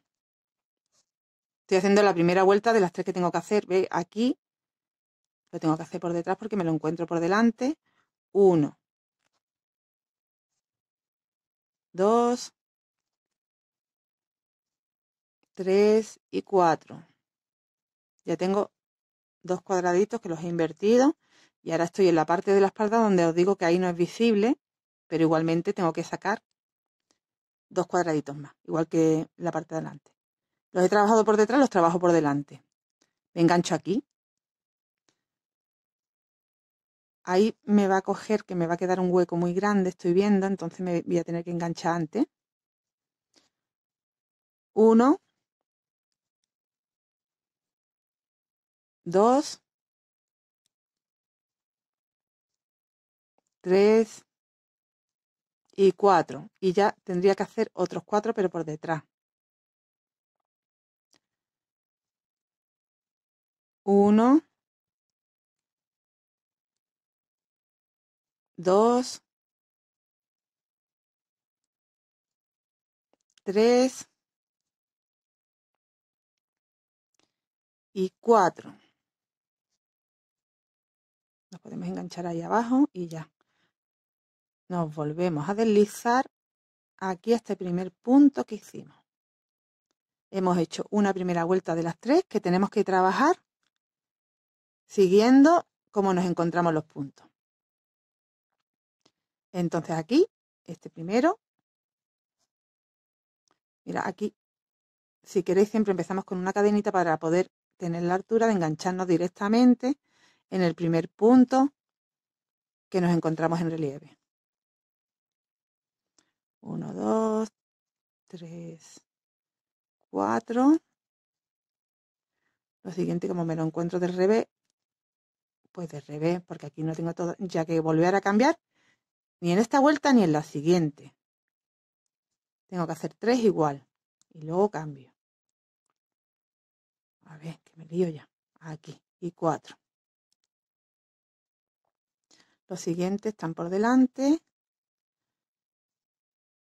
Estoy haciendo la primera vuelta de las tres que tengo que hacer. Ve, Aquí lo tengo que hacer por detrás porque me lo encuentro por delante. 1, 2, 3 y 4. Ya tengo dos cuadraditos que los he invertido y ahora estoy en la parte de la espalda donde os digo que ahí no es visible, pero igualmente tengo que sacar dos cuadraditos más, igual que la parte de adelante. Los he trabajado por detrás, los trabajo por delante. Me engancho aquí. Ahí me va a coger, que me va a quedar un hueco muy grande, estoy viendo, entonces me voy a tener que enganchar antes. Uno. Dos. Tres y 4 y ya tendría que hacer otros 4 pero por detrás 1 2 3 y 4 nos podemos enganchar ahí abajo y ya nos volvemos a deslizar aquí a este primer punto que hicimos. Hemos hecho una primera vuelta de las tres que tenemos que trabajar siguiendo cómo nos encontramos los puntos. Entonces aquí, este primero, mira, aquí, si queréis siempre empezamos con una cadenita para poder tener la altura de engancharnos directamente en el primer punto que nos encontramos en relieve. 1, 2, 3, 4. Lo siguiente, como me lo encuentro del revés, pues de revés, porque aquí no tengo todo, ya que volver a cambiar, ni en esta vuelta ni en la siguiente. Tengo que hacer tres igual y luego cambio. A ver, que me lío ya. Aquí y cuatro. Los siguientes están por delante.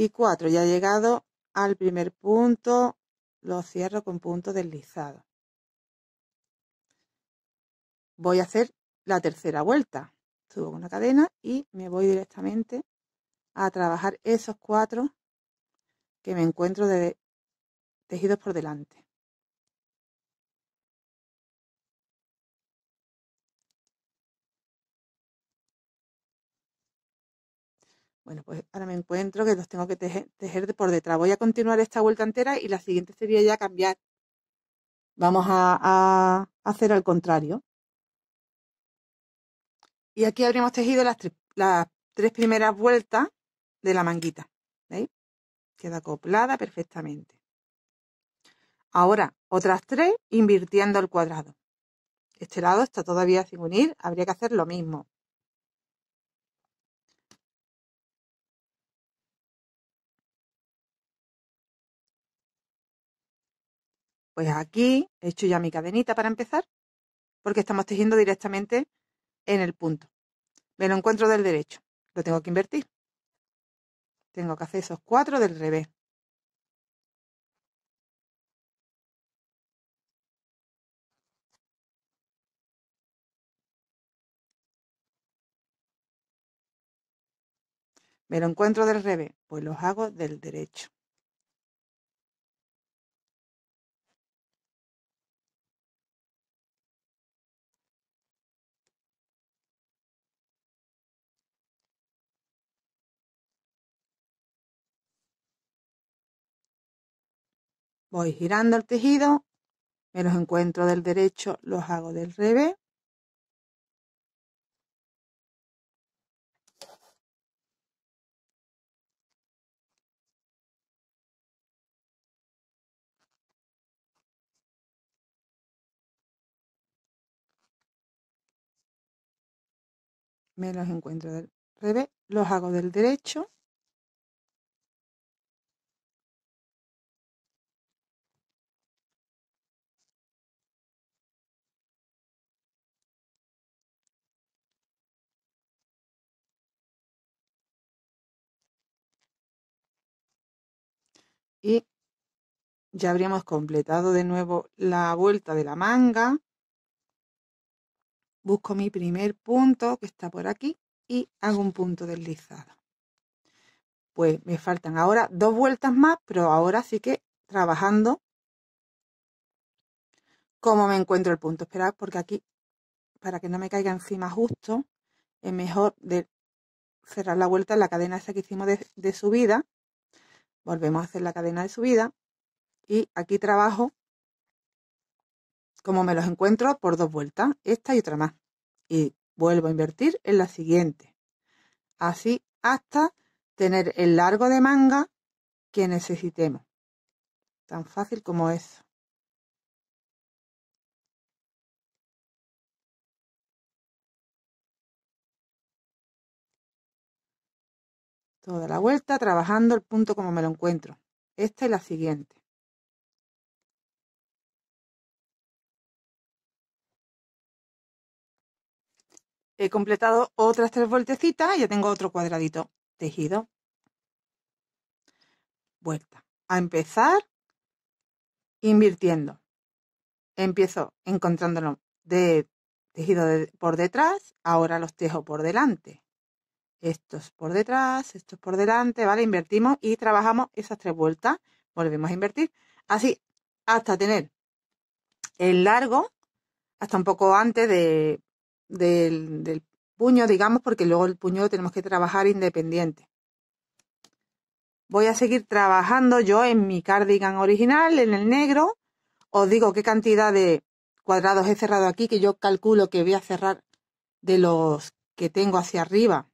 y cuatro, Ya llegado al primer punto, lo cierro con punto deslizado. Voy a hacer la tercera vuelta. Subo una cadena y me voy directamente a trabajar esos cuatro que me encuentro de tejidos por delante. Bueno, pues ahora me encuentro que los tengo que tejer, por detrás. Voy a continuar esta vuelta entera y la siguiente sería ya cambiar. Vamos a, hacer al contrario. Y aquí habríamos tejido las, las tres primeras vueltas de la manguita. ¿Veis? Queda acoplada perfectamente. Ahora, otras tres invirtiendo el cuadrado. Este lado está todavía sin unir, habría que hacer lo mismo. Pues aquí he hecho ya mi cadenita para empezar, porque estamos tejiendo directamente en el punto. Me lo encuentro del derecho, lo tengo que invertir. Tengo que hacer esos cuatro del revés. Me lo encuentro del revés, pues los hago del derecho. Voy girando el tejido, me los encuentro del derecho, los hago del revés. Me los encuentro del revés, los hago del derecho. y ya habríamos completado de nuevo la vuelta de la manga. Busco mi primer punto que está por aquí y hago un punto deslizado. Pues me faltan ahora dos vueltas más, pero ahora sí que trabajando cómo me encuentro el punto. Esperad porque aquí, para que no me caiga encima justo, es mejor de cerrar la vuelta en la cadena esa que hicimos de subida volvemos a hacer la cadena de subida y aquí trabajo como me los encuentro por dos vueltas, esta y otra más. Y vuelvo a invertir en la siguiente. Así hasta tener el largo de manga que necesitemos. Tan fácil como eso. Toda la vuelta trabajando el punto como me lo encuentro. Esta es la siguiente. He completado otras tres vueltecitas y ya tengo otro cuadradito tejido. Vuelta. A empezar invirtiendo. Empiezo encontrándolo de tejido por detrás, ahora los tejo por delante. Estos por detrás, estos por delante, ¿vale? Invertimos y trabajamos esas tres vueltas. Volvemos a invertir. Así, hasta tener el largo, hasta un poco antes del, del puño, digamos, porque luego el puño lo tenemos que trabajar independiente. Voy a seguir trabajando yo en mi cardigan original, en el negro. Os digo qué cantidad de cuadrados he cerrado aquí, que yo calculo que voy a cerrar de los que tengo hacia arriba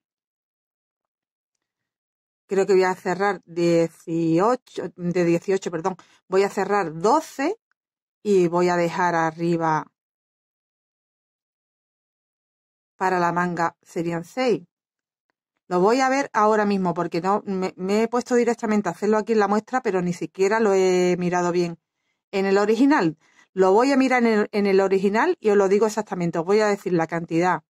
creo que voy a cerrar 18, de 18, perdón, voy a cerrar 12 y voy a dejar arriba para la manga serían 6. Lo voy a ver ahora mismo porque no me, he puesto directamente a hacerlo aquí en la muestra, pero ni siquiera lo he mirado bien en el original. Lo voy a mirar en el, en el original y os lo digo exactamente. Os voy a decir la cantidad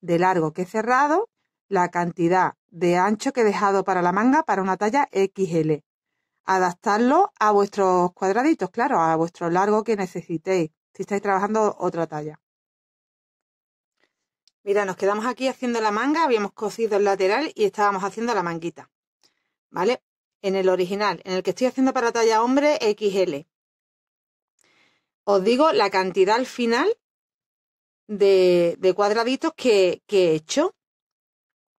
de largo que he cerrado, la cantidad de ancho que he dejado para la manga para una talla XL. Adaptarlo a vuestros cuadraditos, claro, a vuestro largo que necesitéis, si estáis trabajando otra talla. Mira, nos quedamos aquí haciendo la manga, habíamos cosido el lateral y estábamos haciendo la manguita. ¿Vale? En el original, en el que estoy haciendo para talla hombre XL. Os digo la cantidad al final de, cuadraditos que he hecho.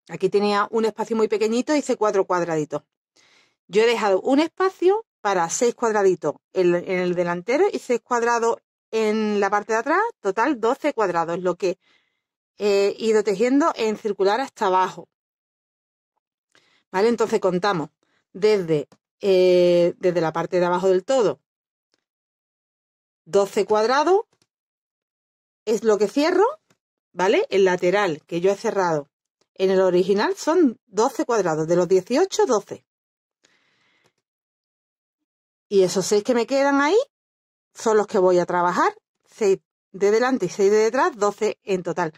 Aquí tenía un espacio muy pequeñito, hice cuatro cuadraditos. Yo he dejado un espacio para seis cuadraditos en, el delantero y seis cuadrados en la parte de atrás, total 12 cuadrados, lo que he ido tejiendo en circular hasta abajo. ¿Vale? Entonces contamos desde, eh, desde la parte de abajo del todo, 12 cuadrados es lo que cierro, ¿vale? El lateral que yo he cerrado en el original son 12 cuadrados, de los 18, 12. Y esos 6 que me quedan ahí son los que voy a trabajar, 6 de delante y 6 de detrás, 12 en total.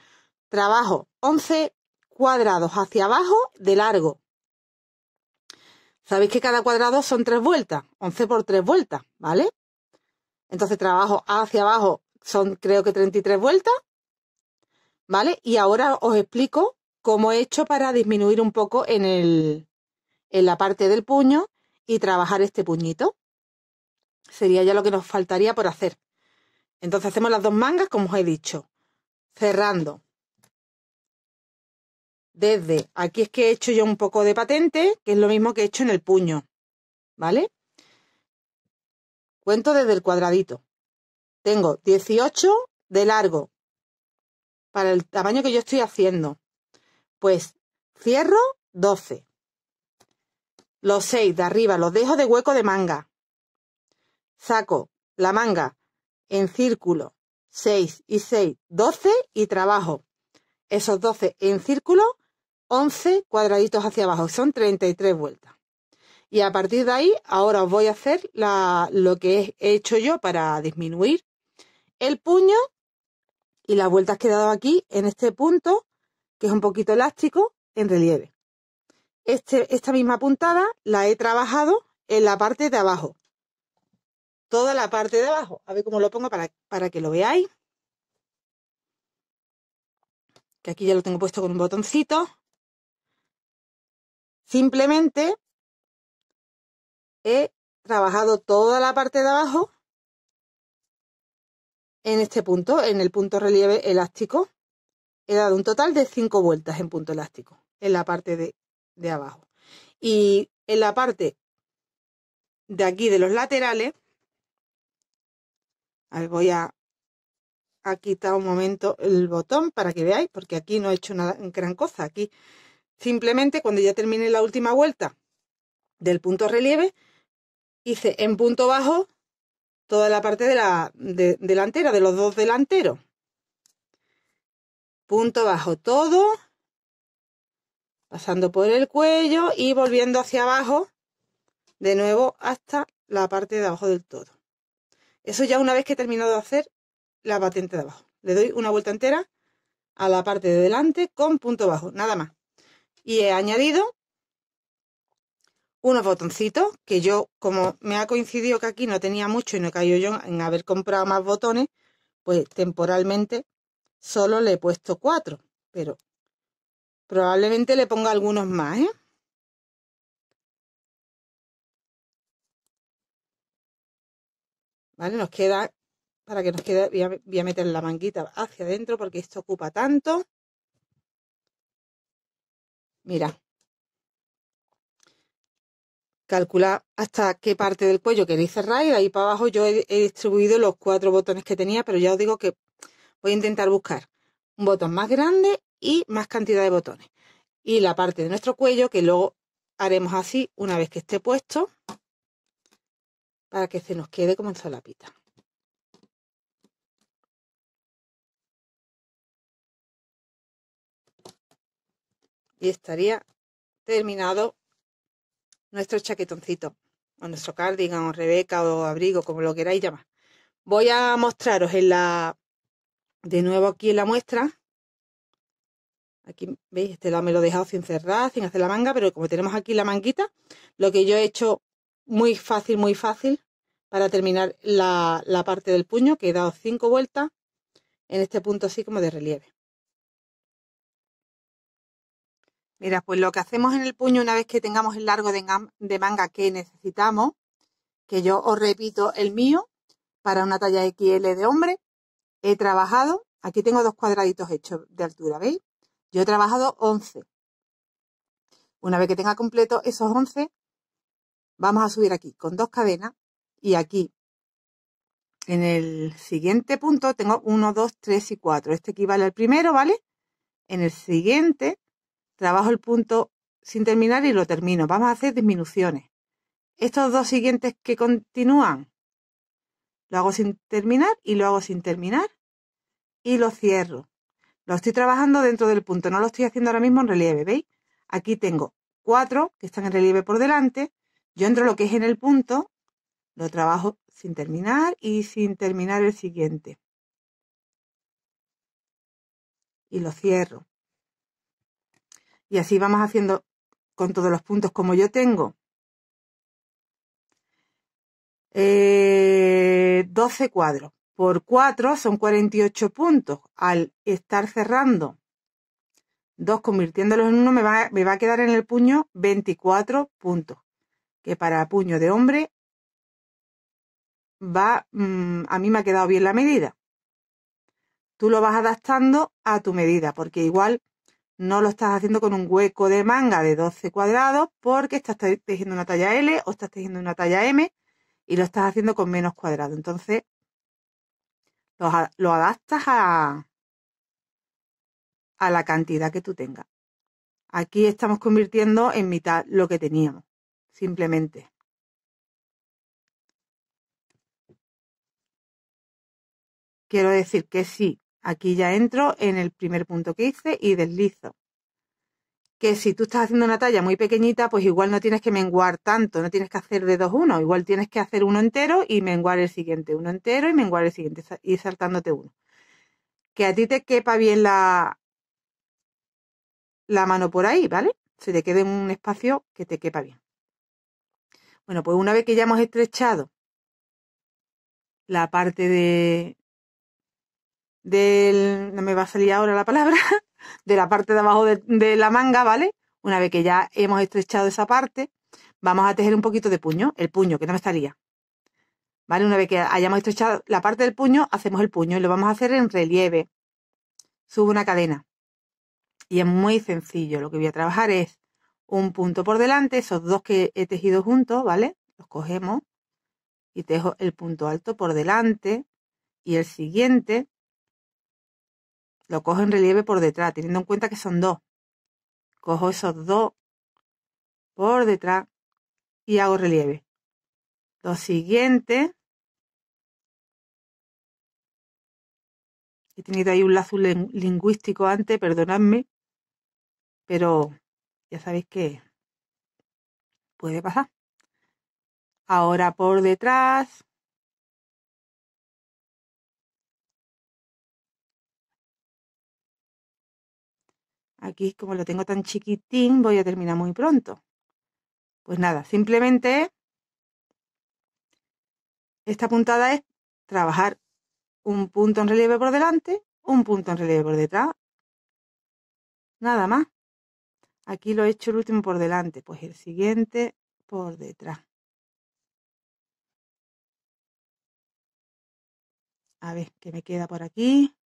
Trabajo 11 cuadrados hacia abajo de largo. Sabéis que cada cuadrado son 3 vueltas, 11 por 3 vueltas, ¿vale? Entonces trabajo hacia abajo, son creo que 33 vueltas, ¿vale? Y ahora os explico como he hecho para disminuir un poco en, el, en la parte del puño y trabajar este puñito. Sería ya lo que nos faltaría por hacer. Entonces hacemos las dos mangas, como os he dicho, cerrando. Desde aquí es que he hecho yo un poco de patente, que es lo mismo que he hecho en el puño, ¿vale? Cuento desde el cuadradito. Tengo 18 de largo para el tamaño que yo estoy haciendo. Pues cierro 12. Los 6 de arriba los dejo de hueco de manga. Saco la manga en círculo 6 y 6, 12 y trabajo esos 12 en círculo, 11 cuadraditos hacia abajo, son 33 vueltas. Y a partir de ahí, ahora os voy a hacer lo que he hecho yo para disminuir el puño y las vueltas que he dado aquí en este punto que es un poquito elástico, en relieve. Este, esta misma puntada la he trabajado en la parte de abajo. Toda la parte de abajo. A ver cómo lo pongo para, para que lo veáis. Que aquí ya lo tengo puesto con un botoncito. Simplemente he trabajado toda la parte de abajo en este punto, en el punto relieve elástico. He dado un total de cinco vueltas en punto elástico, en la parte de, abajo. Y en la parte de aquí de los laterales, voy a, quitar un momento el botón para que veáis, porque aquí no he hecho nada, gran cosa. Aquí simplemente cuando ya terminé la última vuelta del punto relieve, hice en punto bajo toda la parte de la delantera, de los dos delanteros punto bajo todo, pasando por el cuello y volviendo hacia abajo, de nuevo hasta la parte de abajo del todo. Eso ya una vez que he terminado de hacer la patente de abajo. Le doy una vuelta entera a la parte de delante con punto bajo, nada más. Y he añadido unos botoncitos que yo, como me ha coincidido que aquí no tenía mucho y no he caído yo en haber comprado más botones, pues temporalmente Solo le he puesto cuatro, pero probablemente le ponga algunos más, ¿eh? ¿Vale? Nos queda, para que nos quede, voy a, meter la manguita hacia adentro porque esto ocupa tanto. Mira, calcular hasta qué parte del cuello queréis cerrar y de ahí para abajo yo he, distribuido los cuatro botones que tenía, pero ya os digo que voy a intentar buscar un botón más grande y más cantidad de botones. Y la parte de nuestro cuello, que luego haremos así una vez que esté puesto, para que se nos quede como en solapita. Y estaría terminado nuestro chaquetoncito, o nuestro cardigan, o rebeca, o abrigo, como lo queráis llamar. Voy a mostraros en la de nuevo aquí en la muestra. Aquí veis, este lado me lo he dejado sin cerrar, sin hacer la manga, pero como tenemos aquí la manguita, lo que yo he hecho muy fácil, muy fácil, para terminar la, la parte del puño, que he dado cinco vueltas en este punto así como de relieve. Mira, pues lo que hacemos en el puño una vez que tengamos el largo de, manga que necesitamos, que yo os repito el mío para una talla XL de hombre, he trabajado, aquí tengo dos cuadraditos hechos de altura, ¿veis? Yo he trabajado 11. Una vez que tenga completo esos 11, vamos a subir aquí con dos cadenas y aquí en el siguiente punto tengo 1, 2, 3 y 4. Este equivale al primero, ¿vale? En el siguiente trabajo el punto sin terminar y lo termino. Vamos a hacer disminuciones. Estos dos siguientes que continúan lo hago sin terminar y lo hago sin terminar y lo cierro. Lo estoy trabajando dentro del punto, no lo estoy haciendo ahora mismo en relieve, ¿veis? Aquí tengo cuatro que están en relieve por delante. Yo entro lo que es en el punto, lo trabajo sin terminar y sin terminar el siguiente. Y lo cierro. Y así vamos haciendo con todos los puntos. Como yo tengo 12 eh, cuadros. Por 4 son 48 puntos. Al estar cerrando 2 convirtiéndolos en 1 me va, me va a quedar en el puño 24 puntos. Que para puño de hombre va, mm, a mí me ha quedado bien la medida. Tú lo vas adaptando a tu medida, porque igual no lo estás haciendo con un hueco de manga de 12 cuadrados, porque estás tejiendo una talla L o estás tejiendo una talla M y lo estás haciendo con menos cuadrado. Entonces, lo, adaptas a, a la cantidad que tú tengas. Aquí estamos convirtiendo en mitad lo que teníamos, simplemente. Quiero decir que sí, aquí ya entro en el primer punto que hice y deslizo que si tú estás haciendo una talla muy pequeñita, pues igual no tienes que menguar tanto, no tienes que hacer de dos uno, igual tienes que hacer uno entero y menguar el siguiente, uno entero y menguar el siguiente, y saltándote uno. Que a ti te quepa bien la, la mano por ahí, ¿vale? Se te quede un espacio que te quepa bien. Bueno, pues una vez que ya hemos estrechado la parte de, del, no me va a salir ahora la palabra, de la parte de abajo de, la manga, ¿vale? Una vez que ya hemos estrechado esa parte, vamos a tejer un poquito de puño, el puño, que no me estaría. ¿Vale? Una vez que hayamos estrechado la parte del puño, hacemos el puño y lo vamos a hacer en relieve. Subo una cadena. Y es muy sencillo. Lo que voy a trabajar es un punto por delante, esos dos que he tejido juntos, ¿vale? Los cogemos y tejo el punto alto por delante y el siguiente lo cojo en relieve por detrás, teniendo en cuenta que son dos. Cojo esos dos por detrás y hago relieve. Lo siguiente. He tenido ahí un lazo lingüístico antes, perdonadme, pero ya sabéis que puede pasar. Ahora por detrás Aquí, como lo tengo tan chiquitín, voy a terminar muy pronto. Pues nada, simplemente esta puntada es trabajar un punto en relieve por delante, un punto en relieve por detrás. Nada más. Aquí lo he hecho el último por delante, pues el siguiente por detrás. A ver, ¿qué me queda por aquí?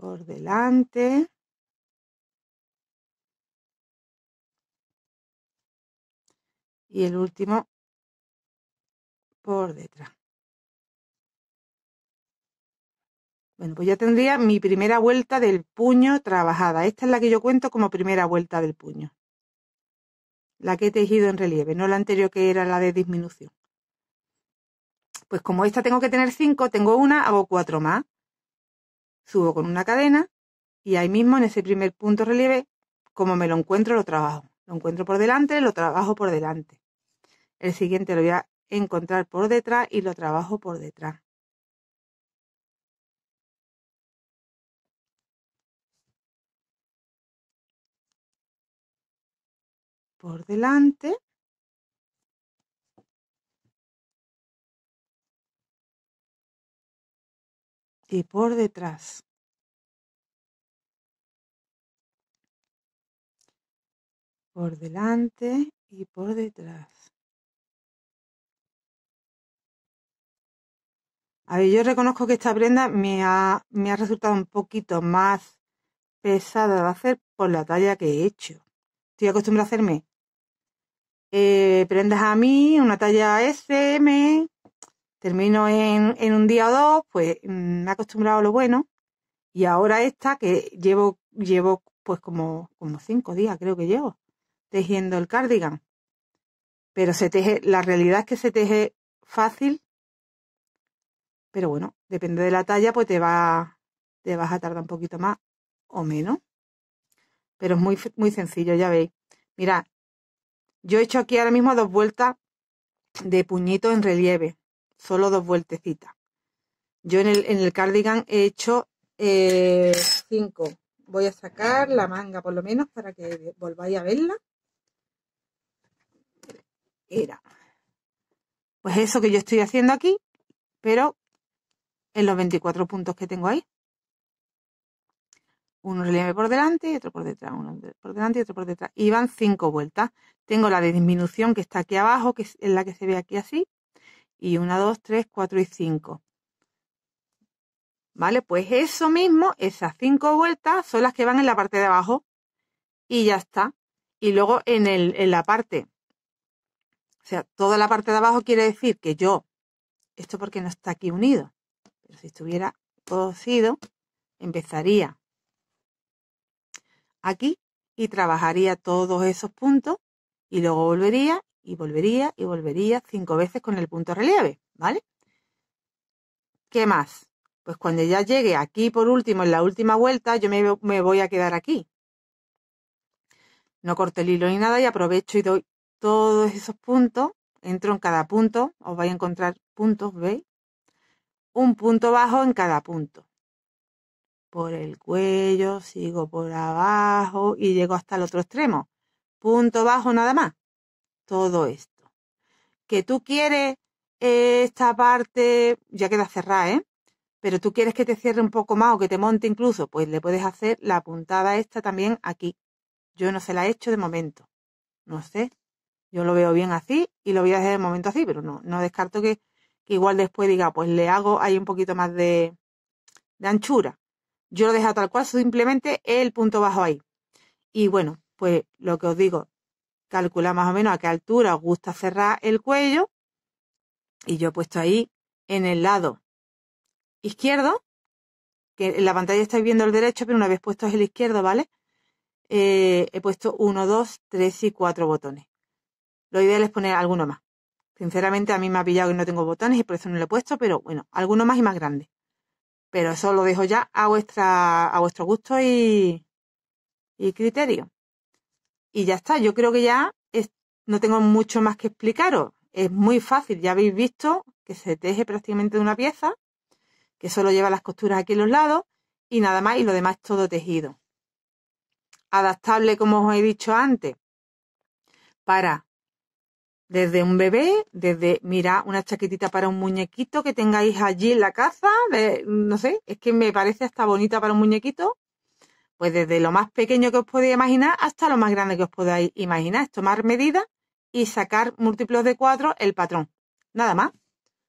por delante. Y el último por detrás. Bueno, pues ya tendría mi primera vuelta del puño trabajada. Esta es la que yo cuento como primera vuelta del puño. La que he tejido en relieve, no la anterior que era la de disminución. Pues como esta tengo que tener cinco, tengo una, hago cuatro más subo con una cadena y ahí mismo en ese primer punto relieve, como me lo encuentro, lo trabajo. Lo encuentro por delante, lo trabajo por delante. El siguiente lo voy a encontrar por detrás y lo trabajo por detrás. Por delante y por detrás. Por delante y por detrás. A ver, yo reconozco que esta prenda me ha, resultado un poquito más pesada de hacer por la talla que he hecho. Estoy acostumbrada a hacerme eh, prendas a mí, una talla SM termino en, un día o dos, pues mm, me he acostumbrado a lo bueno. Y ahora esta que llevo, llevo pues como, como cinco días creo que llevo tejiendo el cardigan. Pero se teje, la realidad es que se teje fácil, pero bueno, depende de la talla, pues te va, te vas a tardar un poquito más o menos. Pero es muy, muy sencillo, ya veis. Mirad, yo he hecho aquí ahora mismo dos vueltas de puñito en relieve solo dos vueltecitas. Yo en el, en el cardigan he hecho eh, cinco. Voy a sacar la manga por lo menos para que volváis a verla. Era. Pues eso que yo estoy haciendo aquí, pero en los 24 puntos que tengo ahí. Uno relieve por delante y otro por detrás, uno por delante y otro por detrás. Y van cinco vueltas. Tengo la de disminución que está aquí abajo, que es la que se ve aquí así, y 1, 2, 3, 4 y 5. ¿Vale? Pues eso mismo, esas cinco vueltas son las que van en la parte de abajo y ya está. Y luego en, el, en la parte, o sea, toda la parte de abajo quiere decir que yo, esto porque no está aquí unido, pero si estuviera cocido empezaría aquí y trabajaría todos esos puntos y luego volvería y volvería y volvería cinco veces con el punto relieve, ¿vale? ¿Qué más? Pues cuando ya llegue aquí por último, en la última vuelta, yo me, voy a quedar aquí. No corto el hilo ni nada y aprovecho y doy todos esos puntos. Entro en cada punto, os voy a encontrar puntos, ¿veis? Un punto bajo en cada punto por el cuello, sigo por abajo y llego hasta el otro extremo. Punto bajo nada más todo esto. Que tú quieres esta parte, ya queda cerrada, ¿eh? Pero tú quieres que te cierre un poco más o que te monte incluso, pues le puedes hacer la puntada esta también aquí. Yo no se la he hecho de momento. No sé. Yo lo veo bien así y lo voy a hacer de momento así, pero no, no descarto que, igual después diga, pues le hago ahí un poquito más de, de anchura. Yo lo dejo tal cual, simplemente el punto bajo ahí. Y bueno, pues lo que os digo, calcula más o menos a qué altura os gusta cerrar el cuello. Y yo he puesto ahí en el lado izquierdo, que en la pantalla estáis viendo el derecho, pero una vez puesto el izquierdo, ¿vale? Eh, he puesto 1, 2, 3 y 4 botones. Lo ideal es poner alguno más. Sinceramente a mí me ha pillado que no tengo botones y por eso no lo he puesto, pero bueno, alguno más y más grande. Pero eso lo dejo ya a, vuestra, a vuestro gusto y, y criterio y ya está. Yo creo que ya no tengo mucho más que explicaros. Es muy fácil, ya habéis visto que se teje prácticamente de una pieza, que solo lleva las costuras aquí en los lados y nada más, y lo demás todo tejido. Adaptable, como os he dicho antes, para desde un bebé, desde, mira, una chaquetita para un muñequito que tengáis allí en la casa, no sé, es que me parece hasta bonita para un muñequito, pues desde lo más pequeño que os podéis imaginar hasta lo más grande que os podáis imaginar. Es tomar medidas y sacar múltiplos de cuatro el patrón. Nada más.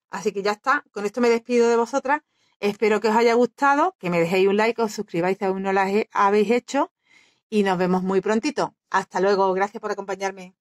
Así que ya está. Con esto me despido de vosotras. Espero que os haya gustado, que me dejéis un like, os suscribáis si aún no lo habéis hecho y nos vemos muy prontito. Hasta luego. Gracias por acompañarme.